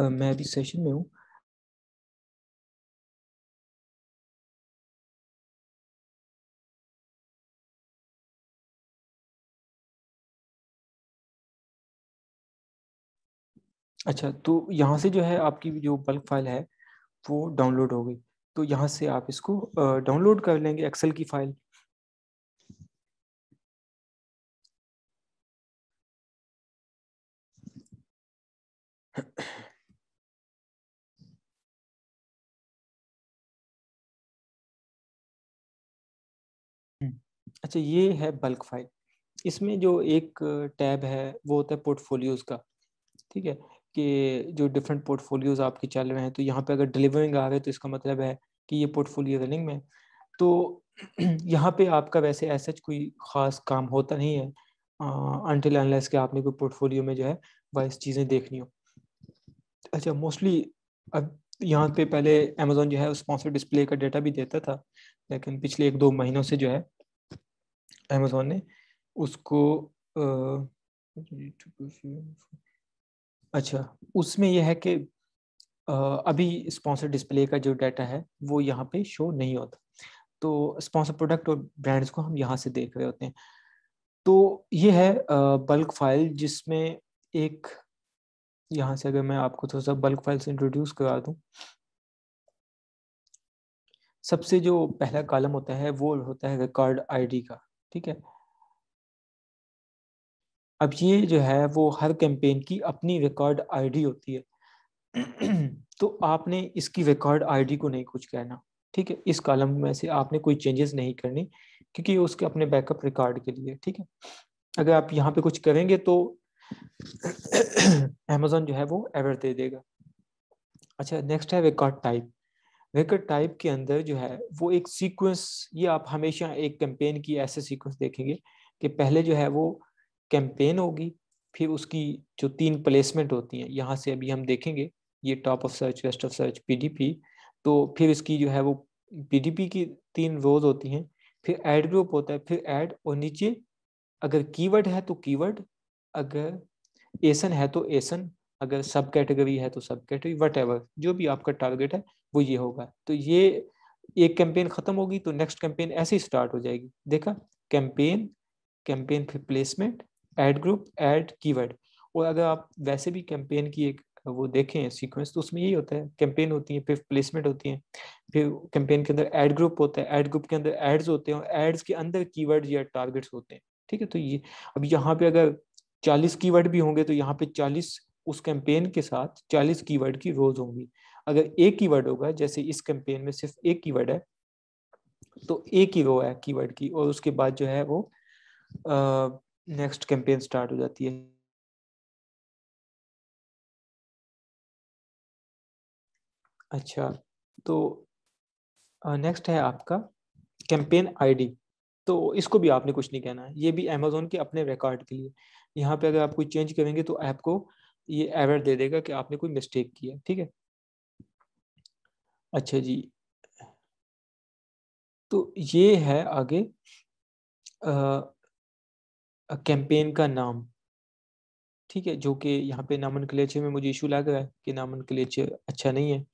मैं अभी सेशन में हूँ अच्छा तो यहाँ से जो है आपकी जो बल्क फाइल है वो डाउनलोड हो गई तो यहाँ से आप इसको डाउनलोड कर लेंगे एक्सेल की फाइल अच्छा ये है बल्क फाइल इसमें जो एक टैब है वो होता है पोर्टफोलियोज़ का ठीक है कि जो डिफरेंट पोर्टफोलियोज़ आपके चल रहे हैं तो यहाँ पे अगर डिलीवरिंग आ रहे तो इसका मतलब है कि ये पोर्टफोलियो रनिंग में तो यहाँ पे आपका वैसे ऐसा कोई ख़ास काम होता नहीं है अनटिल अनलेस के आपने कोई पोर्टफोलियो में जो है वाइस चीज़ें देखनी हो अच्छा मोस्टली अब यहाँ पे पहले अमेजोन जो है स्पॉन्सर डिस्प्ले का डाटा भी देता था लेकिन पिछले एक दो महीनों से जो है अमेजोन ने उसको अच्छा उसमें यह है कि अभी स्पॉन्सर डिस्प्ले का जो डाटा है वो यहाँ पे शो नहीं होता तो स्पॉन्सर प्रोडक्ट और ब्रांड्स को हम यहाँ से देख रहे होते हैं तो ये है बल्क फाइल जिसमें एक यहाँ से अगर मैं आपको थोड़ा सा बल्क फाइल से इंट्रोड्यूस करा दूँ सबसे जो पहला कॉलम होता है वो होता है रिकॉर्ड आईडी का ठीक है अब ये जो है वो हर कैंपेन की अपनी रिकॉर्ड आईडी होती है तो आपने इसकी रिकॉर्ड आईडी को नहीं कुछ कहना ठीक है इस कॉलम में से आपने कोई चेंजेस नहीं करनी क्योंकि उसके अपने बैकअप रिकॉर्ड के लिए ठीक है अगर आप यहाँ पे कुछ करेंगे तो अमेजोन जो है वो एवर दे देगा अच्छा नेक्स्ट है रिकॉर्ड टाइप वेकर टाइप के अंदर जो है वो एक सीक्वेंस ये आप हमेशा एक कैंपेन की ऐसे सीक्वेंस देखेंगे कि पहले जो है वो कैंपेन होगी फिर उसकी जो तीन प्लेसमेंट होती हैं यहाँ से अभी हम देखेंगे ये top of search rest of search PDP तो फिर इसकी जो है वो पीडीपी की तीन रोज होती हैं फिर एड ग्रुप होता है फिर एड और नीचे अगर कीवर्ड है तो कीवर्ड अगर एसन है तो एसन अगर सब कैटेगरी है तो सब कैटेगरी वट जो भी आपका टारगेट है वो ये होगा तो ये एक कैंपेन ख़त्म होगी तो नेक्स्ट कैंपेन ऐसे ही स्टार्ट हो जाएगी देखा कैंपेन कैंपेन फिर placement ad group ad keyword और अगर आप वैसे भी कैंपेन की एक वो देखें सीक्वेंस तो उसमें यही होता है कैंपेन होती है फिर प्लेसमेंट होती है फिर कैंपेन के अंदर एड ग्रुप होता है एड ग्रुप के अंदर एड्स होते हैं और एड्स के अंदर कीवर्ड या टारगेट्स होते हैं ठीक है तो ये अब यहाँ पे अगर चालीस कीवर्ड भी होंगे तो यहाँ पे चालीस उस कैंपेन के साथ चालीस कीवर्ड की रोज होंगी अगर एक कीवर्ड होगा जैसे इस कैंपेन में सिर्फ एक कीवर्ड है तो एक ही रो है कीवर्ड की और उसके बाद जो है वो नेक्स्ट कैंपेन स्टार्ट हो जाती है अच्छा तो नेक्स्ट है आपका कैंपेन आईडी तो इसको भी आपने कुछ नहीं कहना है ये भी अमेजोन के अपने रिकॉर्ड के लिए यहाँ पे अगर आप कोई चेंज करेंगे तो ऐप को ये एवर दे देगा कि आपने कोई मिस्टेक की है ठीक है अच्छा जी तो ये है आगे कैंपेन का नाम ठीक है जो कि यहाँ पे नामन क्लेचे में मुझे इशू लग रहा है कि नामन कलेचर अच्छा नहीं है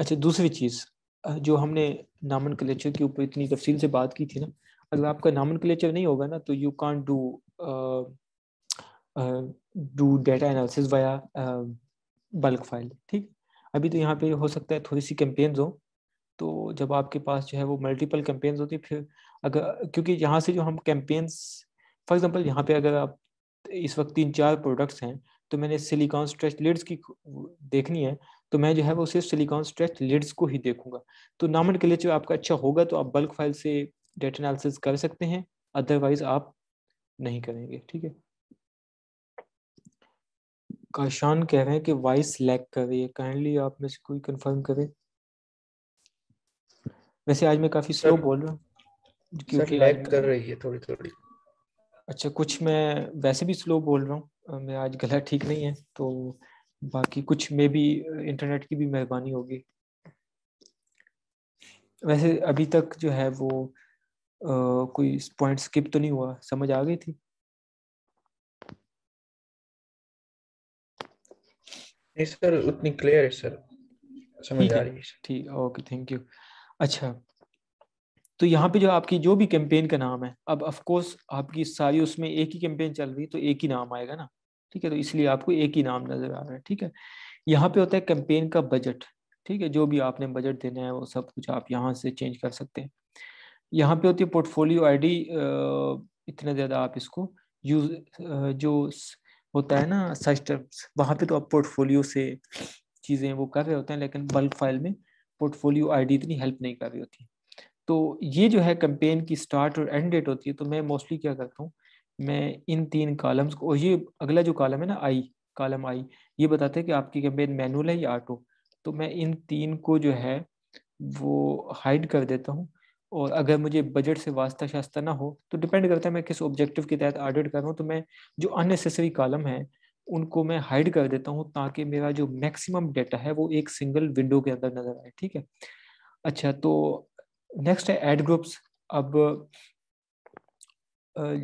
अच्छा दूसरी चीज़ जो हमने नामन क्लेचर के ऊपर इतनी तफसील से बात की थी ना अगर आपका नामन क्लेचर नहीं होगा ना तो you can do do data analysis via bulk file ठीक अभी तो यहाँ पे हो सकता है थोड़ी सी कैंपेन्स हो तो जब आपके पास जो है वो मल्टीपल कैंपेन्स होती है फिर अगर क्योंकि यहाँ से जो हम कैंपेन्स फॉर एग्जांपल यहाँ पे अगर आप इस वक्त तीन चार प्रोडक्ट्स हैं तो मैंने सिलिकॉन स्ट्रेच लिड्स की देखनी है तो मैं जो है वो सिर्फ सिलिकॉन स्ट्रेच लिड्स को ही देखूंगा तो नामन के लिए जो आपका अच्छा होगा तो आप बल्क फाइल से डेटा एनालिसिस कर सकते हैं अदरवाइज आप नहीं करेंगे ठीक है काशान कह रहे हैं कि वॉइस लैक कर रही है काइंडली आप में से कोई कंफर्म करें वैसे आज मैं काफी स्लो बोल रहा हूँ क्योंकि लैग कर रही है थोड़ी थोड़ी अच्छा कुछ मैं वैसे भी स्लो बोल रहा हूँ मैं आज गला ठीक नहीं है तो बाकी कुछ मे भी इंटरनेट की भी मेहरबानी होगी वैसे अभी तक जो है वो आ, कोई पॉइंट स्किप तो नहीं हुआ समझ आ गई थी नहीं सर उतनी क्लियर है सर समझ आ रही है ठीक ओके थैंक यू अच्छा तो यहाँ पे जो आपकी जो भी कैंपेन का नाम है अब ऑफ कोर्स आपकी सारी उसमें एक ही कैंपेन चल रही है तो एक ही नाम आएगा ना ठीक है तो इसलिए आपको एक ही नाम नजर आ रहा है ठीक है यहाँ पे होता है कैंपेन का बजट ठीक है जो भी आपने बजट देना है वो सब कुछ आप यहाँ से चेंज कर सकते हैं यहाँ पे होती है पोर्टफोलियो आईडी इतने ज़्यादा आप इसको यूज जो होता है ना सच वहाँ पे तो आप पोर्टफोलियो से चीज़ें वो कर रहे होते हैं लेकिन बल्क फाइल में पोर्टफोलियो आईडी इतनी हेल्प नहीं कर रही होती तो ये जो है कंपेन की स्टार्ट और एंड डेट होती है तो मैं मोस्टली क्या करता हूँ मैं इन तीन कॉलम्स को ये अगला जो कॉलम है ना आई कॉलम आई ये बताते हैं कि आपकी कंपेन मैनुअल है या ऑटो तो मैं इन तीन को जो है वो हाइड कर देता हूँ और अगर मुझे बजट से वास्ता शास्ता ना हो तो डिपेंड करता है मैं किस ऑब्जेक्टिव के तहत ऑडिट कर रहा हूँ तो मैं जो अननेसेसरी कॉलम है उनको मैं हाइड कर देता हूँ ताकि मेरा जो मैक्सिमम डेटा है वो एक सिंगल विंडो के अंदर नजर आए ठीक है अच्छा तो नेक्स्ट है एड ग्रुप्स अब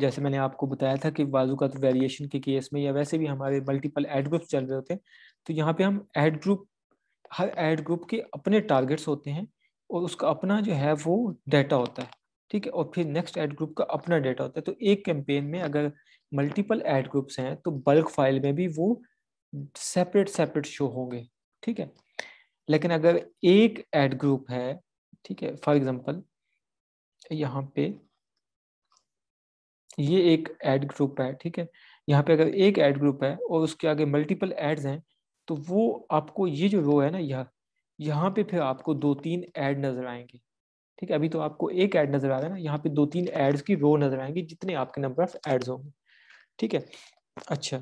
जैसे मैंने आपको बताया था कि बाजू का तो वेरिएशन के केस में या वैसे भी हमारे मल्टीपल एड ग्रुप्स चल रहे होते हैं तो यहाँ पे हम एड ग्रुप हर एड ग्रुप के अपने टारगेट्स होते हैं और उसका अपना जो है वो डेटा होता है ठीक है और फिर नेक्स्ट एड ग्रुप का अपना डेटा होता है तो एक कैंपेन में अगर मल्टीपल एड ग्रुप्स हैं तो बल्क फाइल में भी वो सेपरेट सेपरेट शो होंगे ठीक है लेकिन अगर एक एड ग्रुप है ठीक है फॉर एग्जांपल यहाँ पे ये एक एड ग्रुप है ठीक है यहाँ पे अगर एक एड ग्रुप है और उसके आगे मल्टीपल एड्स हैं तो वो आपको ये जो रो है ना यह यहाँ पे फिर आपको दो तीन ऐड नजर आएंगे ठीक है अभी तो आपको एक ऐड नजर आ रहा है ना यहाँ पे दो तीन एड्स की रो नजर आएंगी जितने आपके नंबर ऑफ एड्स होंगे ठीक है अच्छा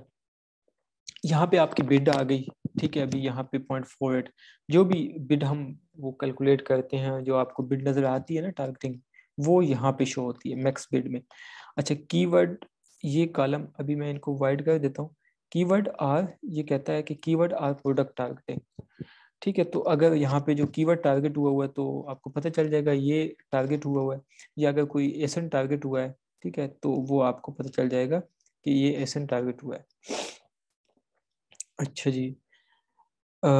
यहाँ पे आपकी बिड आ गई ठीक है अभी यहाँ पे पॉइंट फोर एट जो भी बिड हम वो कैलकुलेट करते हैं जो आपको बिड नजर आती है ना टारगेटिंग वो यहाँ पे शो होती है मैक्स बिड में अच्छा कीवर्ड ये कॉलम अभी मैं इनको वाइड कर देता हूँ कीवर्ड आर ये कहता है कि कीवर्ड आर प्रोडक्ट टारगेटिंग ठीक है तो अगर यहाँ पे जो कीवर्ड टारगेट हुआ हुआ है तो आपको पता चल जाएगा ये टारगेट हुआ हुआ है या अगर कोई एसन टारगेट हुआ है ठीक है तो वो आपको पता चल जाएगा कि ये एसन टारगेट हुआ है अच्छा जी आ,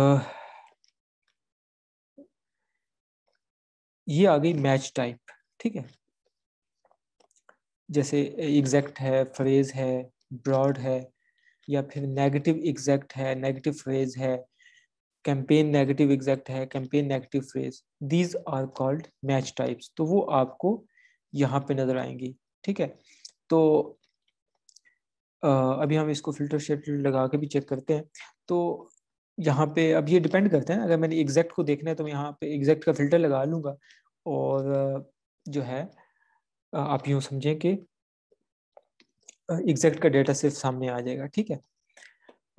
ये आ गई मैच टाइप ठीक है जैसे एग्जैक्ट है फ्रेज है ब्रॉड है या फिर नेगेटिव एग्जैक्ट है नेगेटिव फ्रेज है कैंपेन नेगेटिव एग्जैक्ट है campaign negative phrase these are called match types तो वो आपको यहाँ पे नजर आएंगी ठीक है तो अभी हम इसको फिल्टर शेट लगा के भी चेक करते हैं तो यहाँ पे अब ये डिपेंड करते हैं अगर मैंने एग्जैक्ट को देखना है तो मैं यहाँ पे एग्जैक्ट का फिल्टर लगा लूँगा और जो है आप यूँ समझें कि एग्जैक्ट का डेटा सिर्फ सामने आ जाएगा ठीक है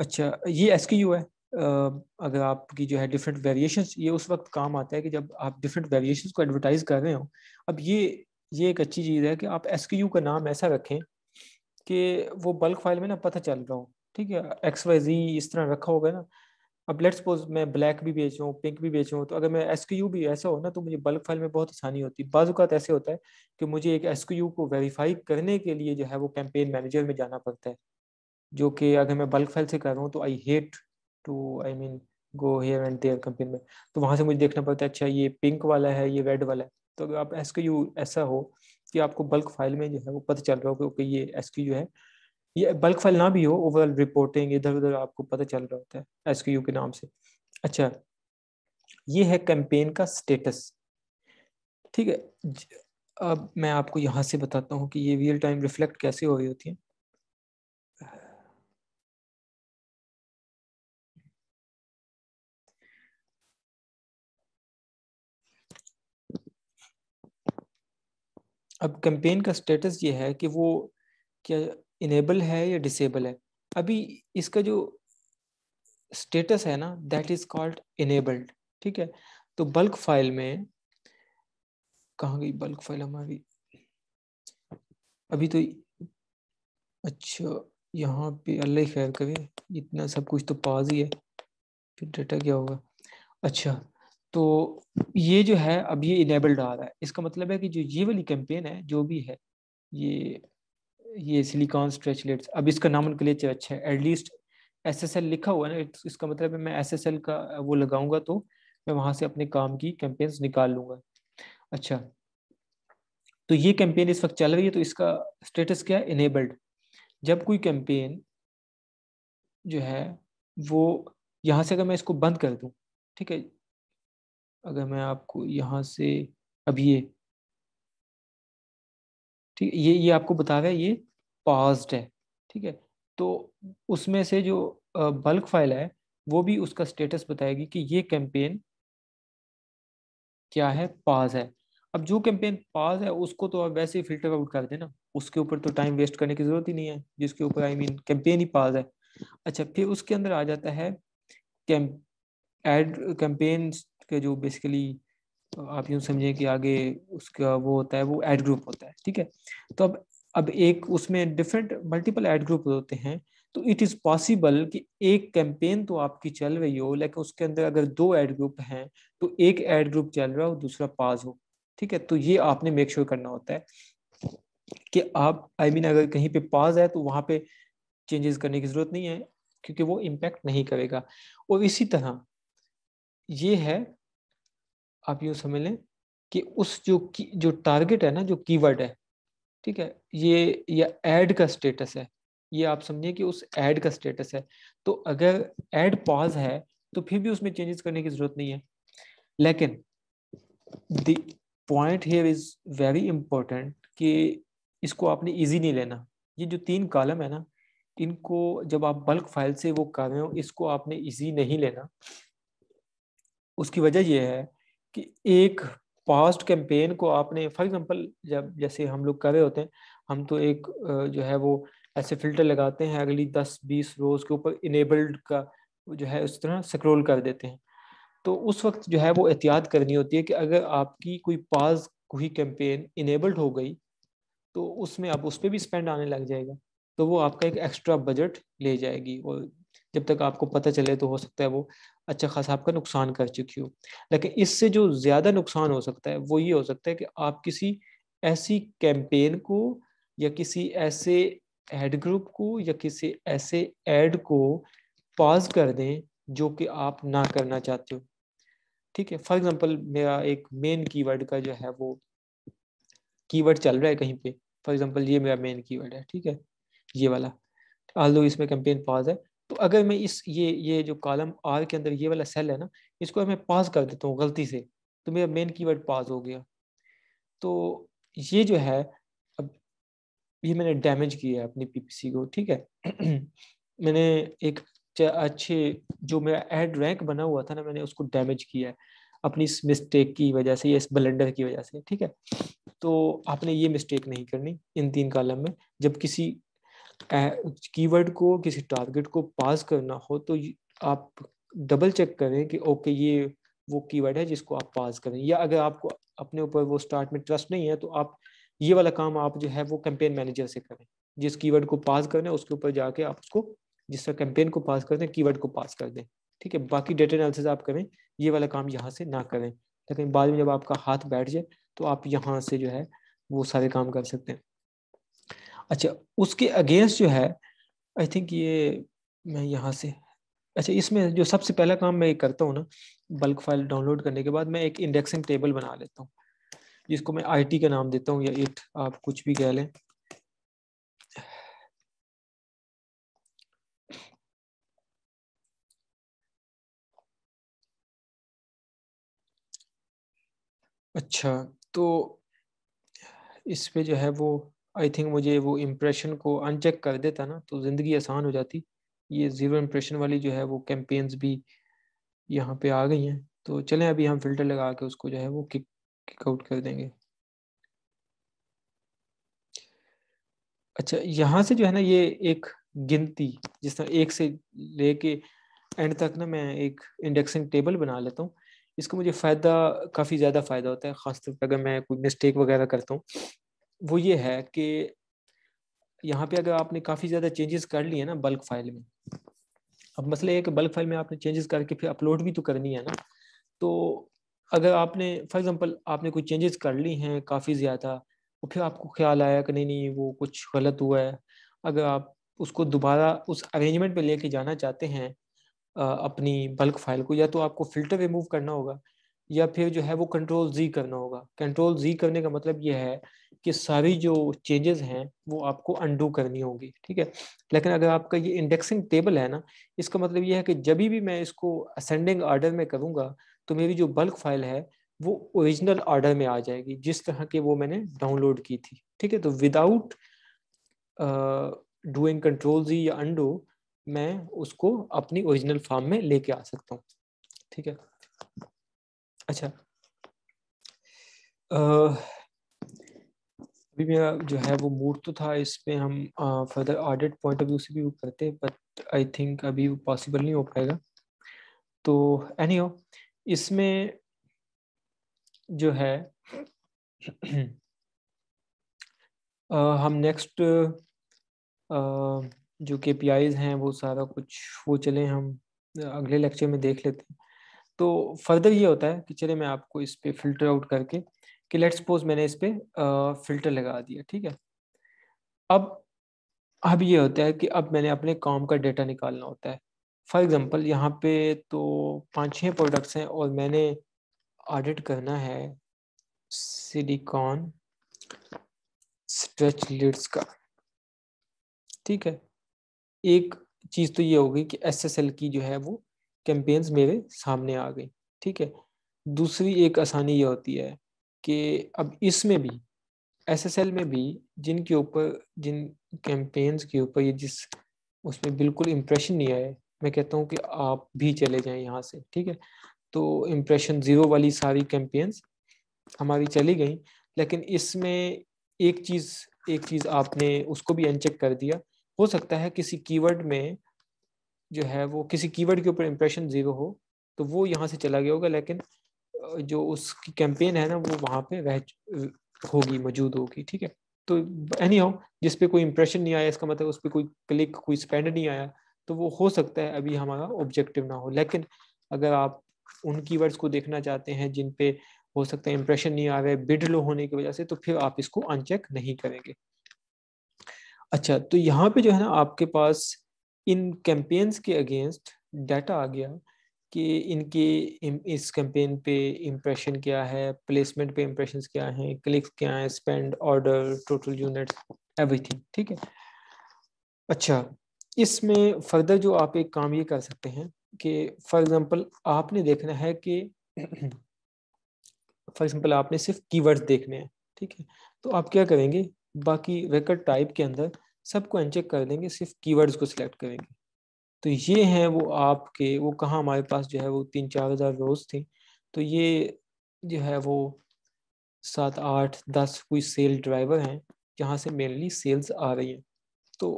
अच्छा ये एस है अगर आपकी जो है डिफरेंट वेरिएशन ये उस वक्त काम आता है कि जब आप डिफरेंट वेरिएशन को एडवर्टाइज कर रहे हो अब ये ये एक अच्छी चीज़ है कि आप एस का नाम ऐसा रखें कि वो बल्क फाइल में ना पता चल रहा हो ठीक है एक्स वाई जी इस तरह रखा होगा ना अब लेट सपोज मैं ब्लैक भी बेच रहा हूँ पिंक भी बेच रहा हूँ तो अगर मैं एस भी ऐसा हो ना तो मुझे बल्क फाइल में बहुत आसानी होती है बाज़ात ऐसे होता है कि मुझे एक एस को वेरीफाई करने के लिए जो है वो कैंपेन मैनेजर में जाना पड़ता है जो कि अगर मैं बल्क फाइल से कर रहा हूँ तो I hate to I mean go here and there company में तो वहाँ से मुझे देखना पड़ता है अच्छा ये पिंक वाला है ये रेड वाला है तो अगर आप एस यू ऐसा हो कि आपको बल्क फाइल में जो है वो पता चल रहा हो कि ये एस यू है ये बल्क फाइल ना भी हो ओवरऑल रिपोर्टिंग इधर उधर आपको पता चल रहा होता है एस यू के नाम से अच्छा ये है कैंपेन का स्टेटस ठीक है अब मैं आपको यहाँ से बताता हूँ कि ये रियल टाइम रिफ्लेक्ट कैसे हो रही होती है अब कैंपेन का स्टेटस ये है कि वो क्या इनेबल है या डिसेबल है अभी इसका जो स्टेटस है ना दैट इज कॉल्ड इनेबल्ड ठीक है तो बल्क फाइल में कहाँ गई बल्क फाइल हमारी अभी तो अच्छा यहाँ पे अल्लाह खैर करे इतना सब कुछ तो पाज ही है फिर डेटा क्या होगा अच्छा तो ये जो है अब ये इनेबल्ड आ रहा है इसका मतलब है कि जो ये वाली कैंपेन है जो भी है ये ये सिलिकॉन स्ट्रेचलेट्स अब इसका नामन क्लेचर अच्छा है एटलीस्ट एस लिखा हुआ है ना इसका मतलब है मैं एस का वो लगाऊंगा तो मैं वहाँ से अपने काम की कैंपेन्स निकाल लूँगा अच्छा तो ये कैंपेन इस वक्त चल रही है तो इसका स्टेटस क्या है इनेबल्ड जब कोई कैंपेन जो है वो यहाँ से अगर मैं इसको बंद कर दूँ ठीक है अगर मैं आपको यहाँ से अब ये ठीक ये ये आपको बता रहा है ये पॉज्ड है ठीक है तो उसमें से जो बल्क फाइल है वो भी उसका स्टेटस बताएगी कि ये कैंपेन क्या है पाज है अब जो कैंपेन पाज है उसको तो आप वैसे ही फिल्टर आउट कर देना उसके ऊपर तो टाइम वेस्ट करने की ज़रूरत ही नहीं है जिसके ऊपर आई मीन कैंपेन ही पाज है अच्छा फिर उसके अंदर आ जाता है कैंप एड कैंपेन्स उसके जो बेसिकली आप यूँ समझें कि आगे उसका वो होता है वो एड ग्रुप होता है ठीक है तो अब अब एक उसमें डिफरेंट मल्टीपल एड ग्रुप होते हैं तो इट इज़ पॉसिबल कि एक कैंपेन तो आपकी चल रही हो लेकिन उसके अंदर अगर दो एड ग्रुप हैं तो एक एड ग्रुप चल रहा हो दूसरा पाज हो ठीक है तो ये आपने मेक श्योर sure करना होता है कि आप आई I मीन mean, अगर कहीं पे पाज है तो वहाँ पे चेंजेस करने की ज़रूरत नहीं है क्योंकि वो इम्पेक्ट नहीं करेगा और इसी तरह ये है आप ये समझ लें कि उस जो की जो टारगेट है ना जो कीवर्ड है ठीक है ये या ऐड का स्टेटस है ये आप समझिए कि उस एड का स्टेटस है तो अगर एड पॉज है तो फिर भी उसमें चेंजेस करने की जरूरत नहीं है लेकिन the point here is very important कि इसको आपने इजी नहीं लेना ये जो तीन कॉलम है ना इनको जब आप बल्क फाइल से वो कर रहे हो इसको आपने इजी नहीं लेना उसकी वजह यह है कि एक पास्ट कैंपेन को आपने फॉर एग्जांपल जब जैसे हम लोग कर रहे होते हैं हम तो एक जो है वो ऐसे फिल्टर लगाते हैं अगली दस बीस रोज के ऊपर इनेबल्ड का जो है उस तरह स्क्रोल कर देते हैं तो उस वक्त जो है वो एहतियात करनी होती है कि अगर आपकी कोई पास कोई कैंपेन इनेबल्ड हो गई तो उसमें आप उस पर भी स्पेंड आने लग जाएगा तो वो आपका एक एक्स्ट्रा बजट ले जाएगी और जब तक आपको पता चले तो हो सकता है वो अच्छा खासा आपका नुकसान कर चुकी हो लेकिन इससे जो ज़्यादा नुकसान हो सकता है वो ये हो सकता है कि आप किसी ऐसी कैंपेन को या किसी ऐसे एड ग्रुप को या किसी ऐसे एड को पॉज कर दें जो कि आप ना करना चाहते हो ठीक है फॉर एग्जांपल मेरा एक मेन कीवर्ड का जो है वो कीवर्ड चल रहा है कहीं पे फॉर एग्जांपल ये मेरा मेन कीवर्ड है ठीक है ये वाला आलो इसमें कैंपेन पॉज है अगर मैं इस ये ये जो कॉलम आर के अंदर ये वाला सेल है ना इसको मैं पास कर देता हूँ गलती से तो मेरा मेन कीवर्ड पास हो गया तो ये जो है अब ये मैंने डैमेज किया है अपनी पीपीसी को ठीक है मैंने एक अच्छे जो मेरा एड रैंक बना हुआ था ना मैंने उसको डैमेज किया है अपनी इस मिस्टेक की वजह से या इस ब्लेंडर की वजह से ठीक है तो आपने ये मिस्टेक नहीं करनी इन तीन कॉलम में जब किसी कीवर्ड को किसी टारगेट को पास करना हो तो आप डबल चेक करें कि ओके ये वो कीवर्ड है जिसको आप पास करें या अगर आपको अपने ऊपर वो स्टार्ट में ट्रस्ट नहीं है तो आप ये वाला काम आप जो है वो कैंपेन मैनेजर से करें जिस कीवर्ड को पास करना उसके ऊपर जाके आप उसको जिस तरह कैंपेन को पास कर दें कीवर्ड को पास कर दें ठीक है बाकी डेटा एनालिसिस आप करें ये वाला काम यहाँ से ना करें लेकिन बाद में जब आपका हाथ बैठ जाए तो आप यहाँ से जो है वो सारे काम कर सकते हैं अच्छा उसके अगेंस्ट जो है आई थिंक ये मैं यहाँ से अच्छा इसमें जो सबसे पहला काम मैं करता हूँ ना बल्क फाइल डाउनलोड करने के बाद मैं एक इंडेक्सिंग टेबल बना लेता हूँ जिसको मैं आईटी का नाम देता हूँ या इट आप कुछ भी कह लें अच्छा तो इस पे जो है वो आई थिंक मुझे वो इम्प्रेशन को अनचेक कर देता ना तो ज़िंदगी आसान हो जाती ये ज़ीरो इम्प्रेशन वाली जो है वो कैंपेन्स भी यहाँ पे आ गई हैं तो चलें अभी हम फिल्टर लगा के उसको जो है वो किक किक आउट कर देंगे अच्छा यहाँ से जो है ना ये एक गिनती जिस तरह एक से लेके एंड तक ना मैं एक इंडेक्सिंग टेबल बना लेता हूँ इसको मुझे फ़ायदा काफ़ी ज़्यादा फ़ायदा होता है ख़ासतौर पर अगर मैं कोई मिस्टेक वगैरह करता हूँ वो ये है कि यहाँ पे अगर आपने काफ़ी ज़्यादा चेंजेस कर लिए ना बल्क फाइल में अब मसला है कि बल्क फाइल में आपने चेंजेस करके फिर अपलोड भी तो करनी है ना तो अगर आपने फॉर एग्जांपल आपने कोई चेंजेस कर ली हैं काफ़ी ज़्यादा और फिर आपको ख्याल आया कि नहीं नहीं वो कुछ गलत हुआ है अगर आप उसको दोबारा उस अरेंजमेंट पे लेके जाना चाहते हैं अपनी बल्क फाइल को या तो आपको फिल्टर रिमूव करना होगा या फिर जो है वो कंट्रोल जी करना होगा कंट्रोल जी करने का मतलब ये है कि सारी जो चेंजेस हैं वो आपको अंडू करनी होगी ठीक है लेकिन अगर आपका ये इंडेक्सिंग टेबल है ना इसका मतलब ये है कि जब भी मैं इसको असेंडिंग ऑर्डर में करूँगा तो मेरी जो बल्क फाइल है वो ओरिजिनल ऑर्डर में आ जाएगी जिस तरह के वो मैंने डाउनलोड की थी ठीक है तो विदाउट डूइंग कंट्रोल जी या अंडो मैं उसको अपनी ओरिजिनल फॉर्म में लेके आ सकता हूँ ठीक है अच्छा आ, अभी मेरा जो है वो मूड तो था इसमें हम further audit point of view से भी वो करते बट आई थिंक अभी वो पॉसिबल नहीं हो पाएगा तो एनी हो इसमें जो है आ, हम नेक्स्ट जो के हैं वो सारा कुछ वो चले हम अगले लेक्चर में देख लेते हैं तो फर्दर ये होता है कि चले मैं आपको इस पर फिल्टर आउट करके कि लेट सपोज मैंने इस पर फिल्टर लगा दिया ठीक है अब अब ये होता है कि अब मैंने अपने काम का डेटा निकालना होता है फॉर एग्जांपल यहाँ पे तो पाँच छः प्रोडक्ट्स हैं और मैंने ऑडिट करना है सिलिकॉन स्ट्रेच लिट्स का ठीक है एक चीज़ तो ये होगी कि एसएसएल की जो है वो कैंपेन्स मेरे सामने आ गई ठीक है दूसरी एक आसानी यह होती है कि अब इसमें भी एसएसएल में भी जिनके ऊपर जिन कैंपेन्स के ऊपर ये जिस उसमें बिल्कुल इम्प्रेशन नहीं आए मैं कहता हूँ कि आप भी चले जाएं यहाँ से ठीक है तो इम्प्रेशन ज़ीरो वाली सारी कैंपेन्स हमारी चली गई लेकिन इसमें एक चीज़ एक चीज़ आपने उसको भी अनचेक कर दिया हो सकता है किसी कीवर्ड में जो है वो किसी कीवर्ड के ऊपर इम्प्रेशन ज़ीरो हो तो वो यहाँ से चला गया होगा लेकिन जो उसकी कैंपेन है ना वो वहाँ पे रह होगी मौजूद होगी ठीक है तो एनी हाउ जिस पे कोई इंप्रेशन नहीं आया इसका मतलब उस पर कोई क्लिक कोई स्पेंड नहीं आया तो वो हो सकता है अभी हमारा ऑब्जेक्टिव ना हो लेकिन अगर आप उन कीवर्ड्स को देखना चाहते हैं जिन पे हो सकता है इंप्रेशन नहीं आ रहा है बिड लो होने की वजह से तो फिर आप इसको अनचेक नहीं करेंगे अच्छा तो यहाँ पे जो है ना आपके पास इन कैंपेन्स के अगेंस्ट डाटा आ गया कि इनके इस कैंपेन पे इम्प्रेशन क्या है प्लेसमेंट पे इम्प्रेशन क्या हैं क्लिक्स क्या हैं spend order total units everything ठीक है अच्छा इसमें फर्दर जो आप एक काम ये कर सकते हैं कि फॉर एग्जांपल आपने देखना है कि फॉर एग्जांपल आपने सिर्फ कीवर्ड्स देखने हैं ठीक है तो आप क्या करेंगे बाकी रिकॉर्ड टाइप के अंदर सबको अनचेक कर देंगे सिर्फ कीवर्ड्स को सिलेक्ट करेंगे तो ये हैं वो आपके वो कहाँ हमारे पास जो है वो तीन चार हज़ार रोज़ थी तो ये जो है वो सात आठ दस कोई सेल ड्राइवर हैं जहाँ से मेनली सेल्स आ रही हैं तो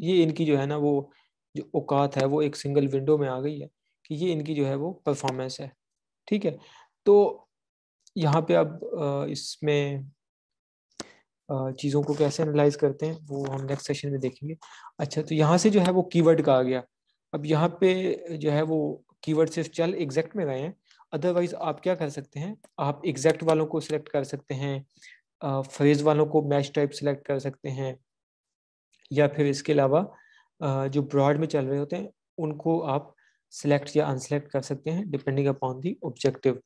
ये इनकी जो है ना वो जो औकात है वो एक सिंगल विंडो में आ गई है कि ये इनकी जो है वो परफॉर्मेंस है ठीक है तो यहाँ पे अब इसमें चीज़ों को कैसे एनालाइज करते हैं वो हम नेक्स्ट सेशन में देखेंगे अच्छा तो यहाँ से जो है वो कीवर्ड का आ गया अब यहाँ पे जो है वो कीवर्ड सिर्फ चल एग्जैक्ट में गए हैं अदरवाइज आप क्या कर सकते हैं आप एग्जैक्ट वालों को सिलेक्ट कर सकते हैं फ्रेज वालों को मैच टाइप सिलेक्ट कर सकते हैं या फिर इसके अलावा जो ब्रॉड में चल रहे होते हैं उनको आप सिलेक्ट या अनसेलेक्ट कर सकते हैं डिपेंडिंग अपॉन दी ऑब्जेक्टिव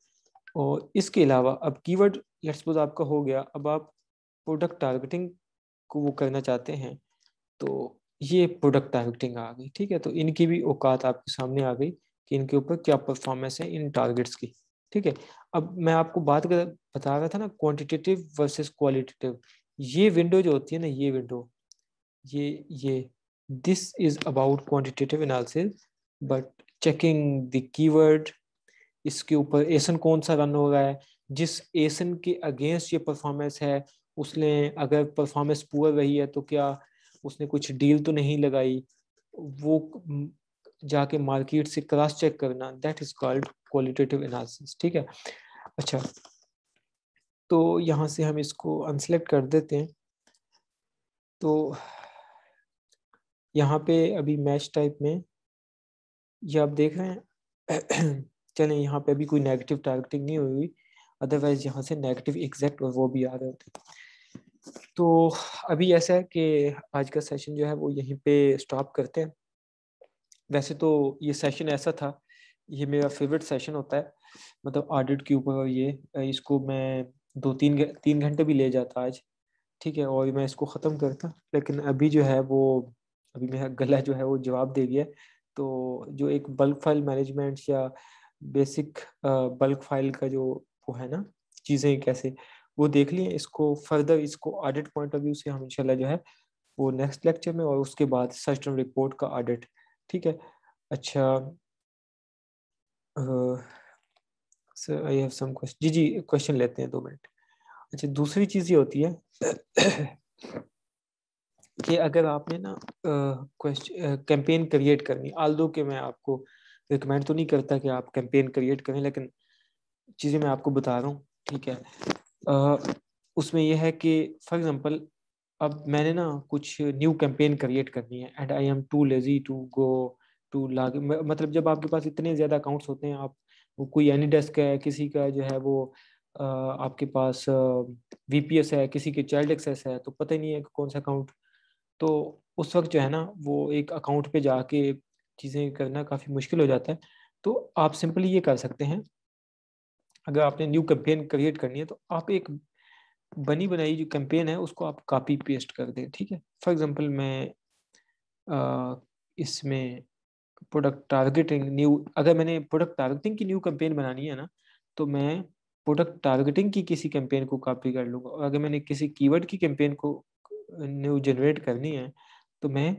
और इसके अलावा अब कीवर्ड लेट्स सपोज आपका हो गया अब आप प्रोडक्ट टारगेटिंग को वो करना चाहते हैं तो ये प्रोडक्ट टारगेटिंग आ गई ठीक है तो इनकी भी औकात आपके सामने आ गई कि इनके ऊपर क्या परफॉर्मेंस है इन टारगेट्स की ठीक है अब मैं आपको बात कर बता रहा था ना क्वान्टिटेटिव वर्सेज क्वालिटेटिव ये विंडो जो होती है ना ये विंडो ये ये this is about quantitative analysis but checking the keyword इसके ऊपर एसन कौन सा रन हो रहा है जिस एसन के अगेंस्ट ये परफॉर्मेंस है उसने अगर परफॉर्मेंस पुअर रही है तो क्या उसने कुछ डील तो नहीं लगाई वो जाके मार्केट से क्रॉस चेक करना that is called qualitative analysis ठीक है अच्छा तो यहाँ से हम इसको अनसेलेक्ट कर देते हैं तो यहाँ पे अभी मैच टाइप में ये आप देख रहे हैं चलें यहाँ पे अभी कोई नेगेटिव टारगेटिंग नहीं हुई अदरवाइज यहाँ से नेगेटिव एग्जैक्ट और वो भी आ रहे होते हैं तो अभी ऐसा है कि आज का सेशन जो है वो यहीं पे स्टॉप करते हैं वैसे तो ये सेशन ऐसा था ये मेरा फेवरेट सेशन होता है मतलब ऑडिट के ऊपर ये इसको मैं दो तीन तीन घंटे भी ले जाता आज ठीक है और मैं इसको ख़त्म करता लेकिन अभी जो है वो अभी मेरा गला जो है वो जवाब दे गया तो जो एक बल्क फाइल मैनेजमेंट या बेसिक बल्क फाइल का जो वो है ना चीज़ें कैसे वो देख लिए इसको फर्दर इसको ऑडिट पॉइंट ऑफ व्यू से हम इंशाल्लाह जो है वो नेक्स्ट लेक्चर में और उसके बाद सस्टम रिपोर्ट का ऑडिट ठीक है अच्छा आई हैव सम क्वेश्चन जी जी क्वेश्चन लेते हैं दो मिनट अच्छा दूसरी चीज़ ये होती है कि अगर आपने ना क्वेश्चन कैंपेन क्रिएट करनी आल दो के मैं आपको रिकमेंड तो नहीं करता कि आप कैंपेन क्रिएट करें लेकिन चीज़ें मैं आपको बता रहा हूँ ठीक है उसमें यह है कि फॉर एग्जांपल अब मैंने ना कुछ न्यू कैंपेन क्रिएट करनी है and I am too lazy to go to log मतलब जब आपके पास इतने ज़्यादा अकाउंट्स होते हैं आप कोई एनी डेस्क है किसी का जो है वो आपके पास वी है किसी के चाइल्ड एक्सेस है तो पता ही नहीं है कि कौन सा अकाउंट तो उस वक्त जो है ना वो एक अकाउंट पे जाके चीज़ें करना काफ़ी मुश्किल हो जाता है तो आप सिंपली ये कर सकते हैं अगर आपने न्यू कैंपेन क्रिएट करनी है तो आप एक बनी बनाई जो कैंपेन है उसको आप कॉपी पेस्ट कर दें ठीक है फॉर एग्जांपल मैं इसमें प्रोडक्ट टारगेटिंग न्यू अगर मैंने प्रोडक्ट टारगेटिंग की न्यू कैंपेन बनानी है ना तो मैं प्रोडक्ट टारगेटिंग की किसी कैंपेन को कॉपी कर लूँगा और अगर मैंने किसी कीवर्ड की कैंपेन को न्यू जनरेट करनी है तो मैं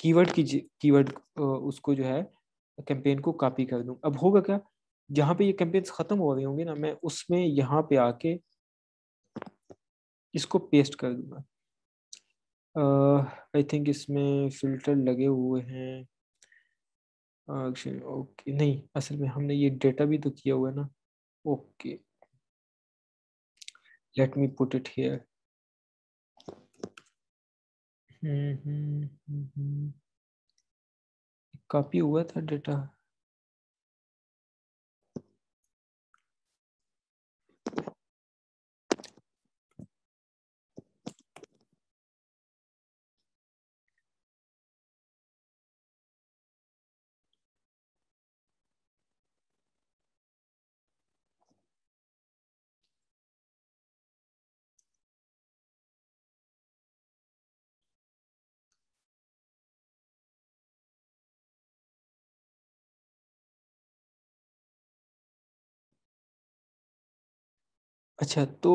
कीवर्ड की कीवर्ड उसको जो है कैंपेन को कॉपी कर दूँ अब होगा क्या जहाँ पे ये कैंपेन्स ख़त्म हो रही होंगी ना मैं उसमें यहाँ पे आके इसको पेस्ट कर दूंगा आई थिंक इसमें फिल्टर लगे हुए हैं ओके okay, नहीं असल में हमने ये डेटा भी तो किया हुआ है ना okay let me put it here copy हुआ था डेटा अच्छा तो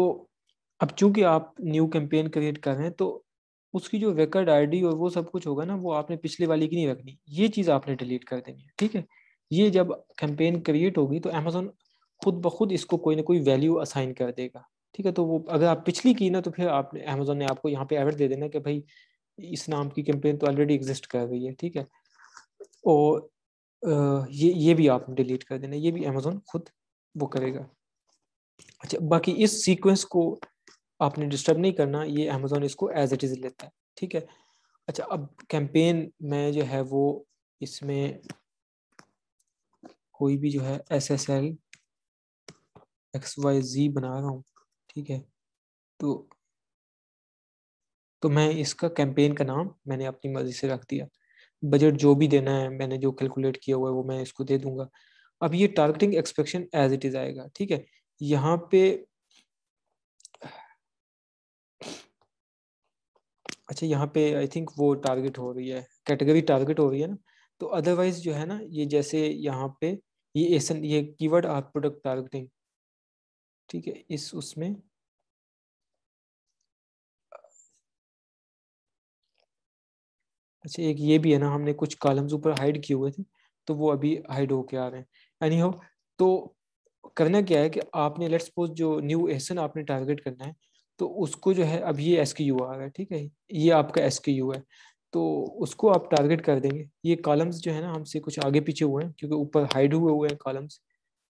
अब चूंकि आप न्यू कैंपेन क्रिएट कर रहे हैं तो उसकी जो रिकॉर्ड आईडी और वो सब कुछ होगा ना वो आपने पिछले वाली की नहीं रखनी ये चीज़ आपने डिलीट कर देनी है ठीक है ये जब कैंपेन क्रिएट होगी तो अमेजोन खुद ब खुद इसको कोई ना कोई वैल्यू असाइन कर देगा ठीक है तो वो अगर आप पिछली की ना तो फिर आपने अमेजोन ने आपको यहाँ पे एवरेज दे देना कि भाई इस नाम की कैंपेन तो ऑलरेडी एग्जिस्ट कर रही है ठीक है और ये ये भी आपने डिलीट कर देना ये भी अमेजोन खुद वो करेगा अच्छा बाकी इस सीक्वेंस को आपने डिस्टर्ब नहीं करना ये अमेजोन इसको एज इट इज़ लेता है ठीक है अच्छा अब कैंपेन में जो है वो इसमें कोई भी जो है S S L X Y Z बना रहा हूँ ठीक है तो तो मैं इसका कैंपेन का नाम मैंने अपनी मर्जी से रख दिया बजट जो भी देना है मैंने जो कैलकुलेट किया हुआ है वो मैं इसको दे दूंगा अब ये targeting expectation as it is आएगा ठीक है यहाँ पे अच्छा यहाँ पे आई थिंक वो टारगेट हो रही है कैटेगरी टारगेट हो रही है ना तो अदरवाइज जो है ना ये जैसे यहाँ पे ये एसन ये कीवर्ड आर प्रोडक्ट टारगेटिंग ठीक है इस उसमें अच्छा एक ये भी है ना हमने कुछ कॉलम्स ऊपर हाइड किए हुए थे तो वो अभी हाइड होके आ रहे हैं एनी हो तो करना क्या है कि आपने लेट सपोज जो न्यू एसन आपने टारगेट करना है तो उसको जो है अब ये एस के यू आ रहा है ठीक है ये आपका एस के यू है तो उसको आप टारगेट कर देंगे ये कॉलम्स जो है ना हमसे कुछ आगे पीछे हुए हैं क्योंकि ऊपर हाइड हुए हुए हैं कॉलम्स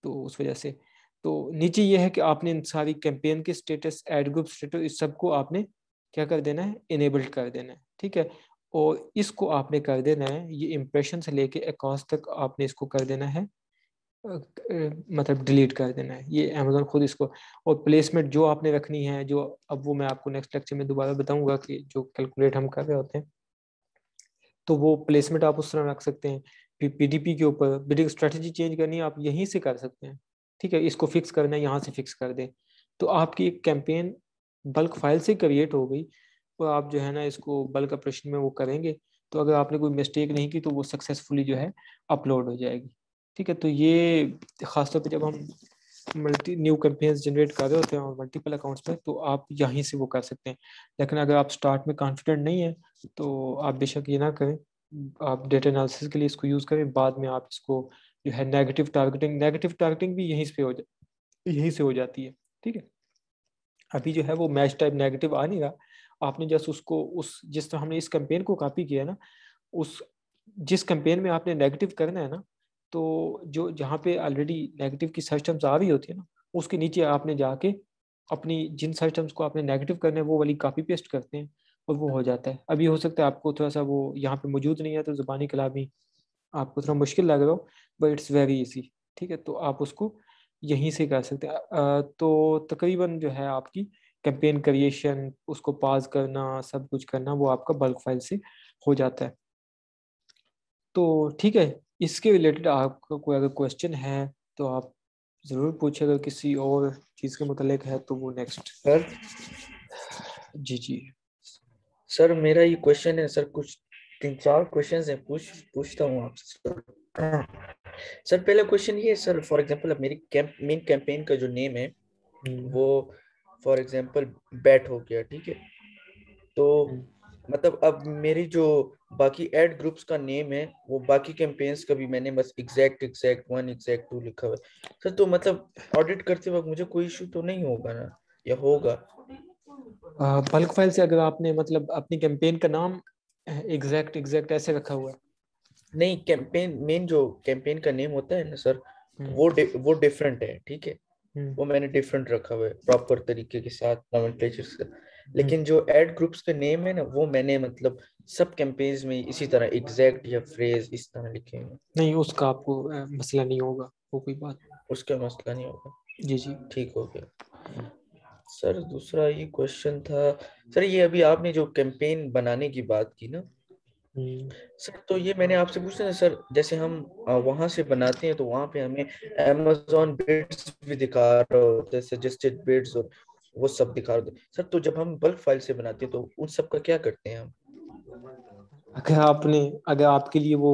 तो उस वजह से तो नीचे ये है कि आपने इन सारी कैंपेन के स्टेटस एड ग्रुप स्टेटस इस सबको आपने क्या कर देना है इनेबल्ड कर देना है ठीक है और इसको आपने कर देना है ये इम्प्रेशन से लेके अकाउंस तक आपने इसको कर देना है मतलब डिलीट कर देना है ये अमेजोन खुद इसको और प्लेसमेंट जो आपने रखनी है जो अब वो मैं आपको नेक्स्ट लेक्चर में दोबारा बताऊंगा कि जो कैलकुलेट हम कर रहे होते हैं तो वो प्लेसमेंट आप उस तरह रख सकते हैं पीडीपी के ऊपर बिडिंग स्ट्रेटजी चेंज करनी है आप यहीं से कर सकते हैं ठीक है इसको फिक्स करना है यहाँ से फिक्स कर दें तो आपकी एक कैंपेन बल्क फाइल से क्रिएट हो गई और तो आप जो है ना इसको बल्क ऑपरेशन में वो करेंगे तो अगर आपने कोई मिस्टेक नहीं की तो वो सक्सेसफुली जो है अपलोड हो जाएगी ठीक है तो ये खासतौर पे जब हम मल्टी न्यू कैंपेन जनरेट कर रहे होते हैं और मल्टीपल अकाउंट्स में तो आप यहीं से वो कर सकते हैं लेकिन अगर आप स्टार्ट में कॉन्फिडेंट नहीं है तो आप बेशक ये ना करें आप डेटा एनालिसिस के लिए इसको यूज़ करें बाद में आप इसको जो है नेगेटिव टारगेटिंग नेगेटिव टारगेटिंग भी यहीं से हो जा यहीं से हो जाती है ठीक है अभी जो है वो मैच टाइप नेगेटिव आ नहीं रहा आपने जस्ट उसको उस जिस तरह हमने इस कंपेन को कॉपी किया है ना उस जिस कंपेन में आपने नेगेटिव करना है ना तो जो जहाँ पे ऑलरेडी नेगेटिव की सर्च टर्म्स आ रही होती है ना उसके नीचे आपने जाके अपनी जिन सर्च टर्म्स को आपने नेगेटिव करने वो वाली कापी पेस्ट करते हैं और वो हो जाता है अभी हो सकता है आपको थोड़ा सा वो यहाँ पे मौजूद नहीं है तो ज़ुबानी कलामी आपको थोड़ा मुश्किल लग रहा हो बट इट्स वेरी ईजी ठीक है तो आप उसको यहीं से कर सकते हैं तो तकरीबन जो है आपकी कैंपेन क्रिएशन उसको पास करना सब कुछ करना वो आपका बल्क फाइल से हो जाता है तो ठीक है इसके रिलेटेड आपका कोई अगर क्वेश्चन है तो आप ज़रूर पूछे अगर किसी और चीज़ के मतलब है तो वो नेक्स्ट सर जी जी सर मेरा ये क्वेश्चन है सर कुछ तीन चार क्वेश्चन हैं पूछ पूछता हूँ आपसे सर हाँ। सर पहला क्वेश्चन ये सर फॉर एग्जांपल मेरी कैंप मेन कैंपेन का जो नेम है हम्म। वो फॉर एग्जांपल बैट हो गया ठीक है तो हम्म। मतलब अब मेरी जो बाकी एड ग्रुप्स का नेम है वो बाकी कैंपेन्स का भी मैंने बस exact exact one exact two लिखा हुआ सर तो मतलब ऑडिट करते वक्त मुझे कोई इशू तो नहीं होगा ना या होगा बल्क फाइल से अगर आपने मतलब अपनी कैंपेन का नाम एग्जैक्ट एग्जैक्ट ऐसे रखा हुआ नहीं कैंपेन मेन जो कैंपेन का नेम होता है ना सर हम्म। वो डि, वो डिफरेंट है ठीक है हम्म। वो मैंने डिफरेंट रखा हुआ है प्रॉपर तरीके के साथ नॉमेनक्लेचर का लेकिन हम्म। जो एड ग्रुप्स के नेम है ना वो मैंने मतलब सब कैंपेन्स में इसी तरह एग्जैक्ट या फ्रेज इस तरह लिखे हैं नहीं उसका आपको मसला नहीं होगा वो कोई बात उसका मसला नहीं होगा जी जी ठीक हो गया सर दूसरा ये क्वेश्चन था सर ये अभी आपने जो कैंपेन बनाने की बात की ना हम्म। सर तो ये मैंने आपसे पूछा ना सर जैसे हम वहां से बनाते हैं तो वहां पे हमें अमेजोन बिड्स भी दिखा रहा होता है सजेस्टेड बिड्स और वो सब दिखा रहे सर तो जब हम बल्क फाइल से बनाते हैं तो उन सब का क्या करते हैं हम अगर आपने अगर आपके लिए वो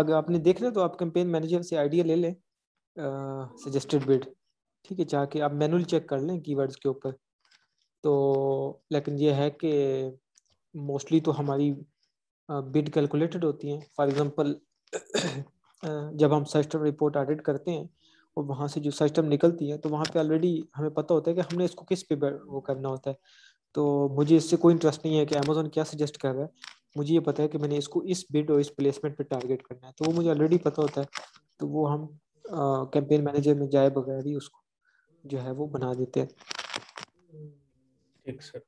अगर आपने देख लिया तो आप कैंपेन मैनेजर से आइडिया ले लें सजेस्टेड बिड ठीक है जाके आप मैनुअल चेक कर लें कीवर्ड्स के ऊपर तो लेकिन ये है कि मोस्टली तो हमारी बिड कैलकुलेटेड होती हैं फॉर एग्जांपल जब हम सर्च रिपोर्ट एडिट करते हैं और वहाँ से जो सर्च टर्म निकलती है तो वहाँ पे ऑलरेडी हमें पता होता है कि हमने इसको किस पे वो करना होता है तो मुझे इससे कोई इंटरेस्ट नहीं है कि अमेजोन क्या सजेस्ट कर रहा है मुझे ये पता है कि मैंने इसको इस बिड और इस प्लेसमेंट पे टारगेट करना है तो वो मुझे ऑलरेडी पता होता है तो वो हम कैंपेन मैनेजर में जाए बगैर ही उसको जो है वो बना देते हैं ठीक सर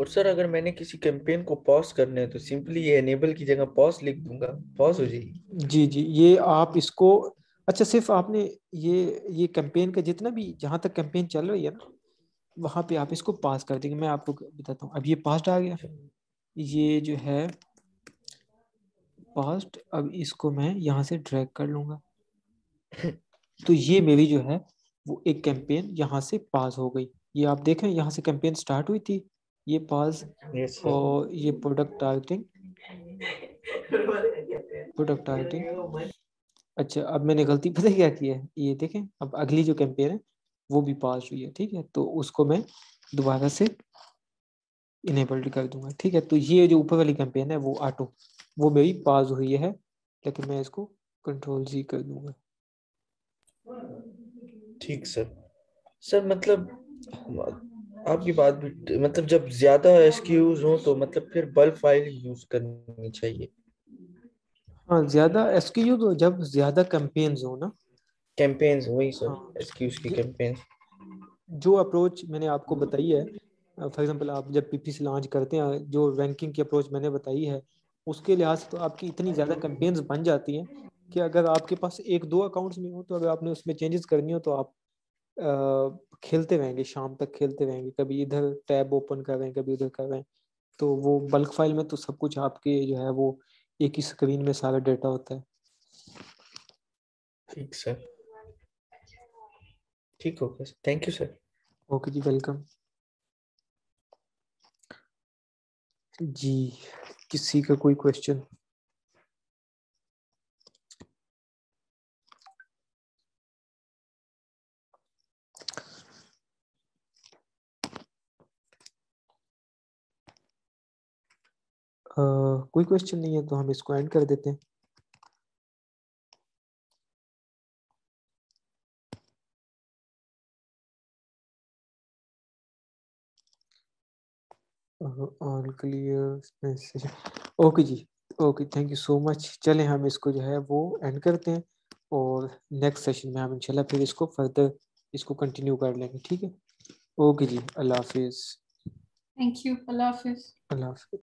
और सर अगर मैंने किसी कैंपेन को पॉज करना है तो सिंपली ये एनेबल की जगह पॉज लिख दूंगा पॉज हो जाएगी जी जी ये आप इसको अच्छा सिर्फ आपने ये ये कैंपेन का जितना भी जहाँ तक कैंपेन चल रही है ना वहाँ पे आप इसको पास कर देंगे मैं आपको बताता हूँ अब ये पास्ट आ गया ये जो है पास्ट अब इसको मैं यहाँ से ड्रैग कर लूँगा तो ये मेरी जो है वो एक कैंपेन यहाँ से पास हो गई ये आप देखें यहाँ से कैंपेन स्टार्ट हुई थी ये पास yes, और ये प्रोडक्ट टारगेटिंग प्रोडक्ट टारगेटिंग अच्छा अब मैंने गलती पता है क्या की है ये देखें अब अगली जो कैंपेन है वो भी पास हुई है ठीक है तो उसको मैं दोबारा से इनेबल्ड कर दूंगा ठीक है तो ये जो ऊपर वाली कैंपेन है वो ऑटो वो मेरी पास हुई है लेकिन मैं इसको कंट्रोल जी कर दूंगा ठीक सर सर मतलब आपकी बात मतलब जब ज्यादा एसक्यूज हो तो मतलब फिर बल्ब फाइल यूज करनी चाहिए हाँ ज्यादा एसक्यू तो जब ज्यादा कैंपेन्स हो ना कैंपेन्स वही सर एसक्यूज की कैंपेन्स जो अप्रोच मैंने आपको बताई है फॉर एग्जांपल आप जब पीपीसी लॉन्च करते हैं जो रैंकिंग की अप्रोच मैंने बताई है उसके लिहाज से तो आपकी इतनी ज़्यादा कैंपेन्स बन जाती हैं कि अगर आपके पास एक दो अकाउंट्स में हो तो अगर आपने उसमें चेंजेस करनी हो तो आप आ, खेलते रहेंगे शाम तक खेलते रहेंगे कभी इधर टैब ओपन कर रहे हैं कभी उधर कर रहे हैं तो वो बल्क फाइल में तो सब कुछ आपके जो है वो एक ही स्क्रीन में सारा डेटा होता है ठीक सर ठीक okay thank you sir okay जी वेलकम जी किसी का कोई क्वेश्चन कोई क्वेश्चन नहीं है तो हम इसको एंड कर देते हैं ऑल क्लियर ओके जी okay thank you so much चलें हम इसको जो है वो एंड करते हैं और नेक्स्ट सेशन में हम इंशाल्लाह फिर इसको फर्दर इसको कंटिन्यू कर लेंगे ठीक है ओके जी अल्लाह हाफिज़ थैंक यू अल्लाह हाफिज़ अल्लाह हाफिज़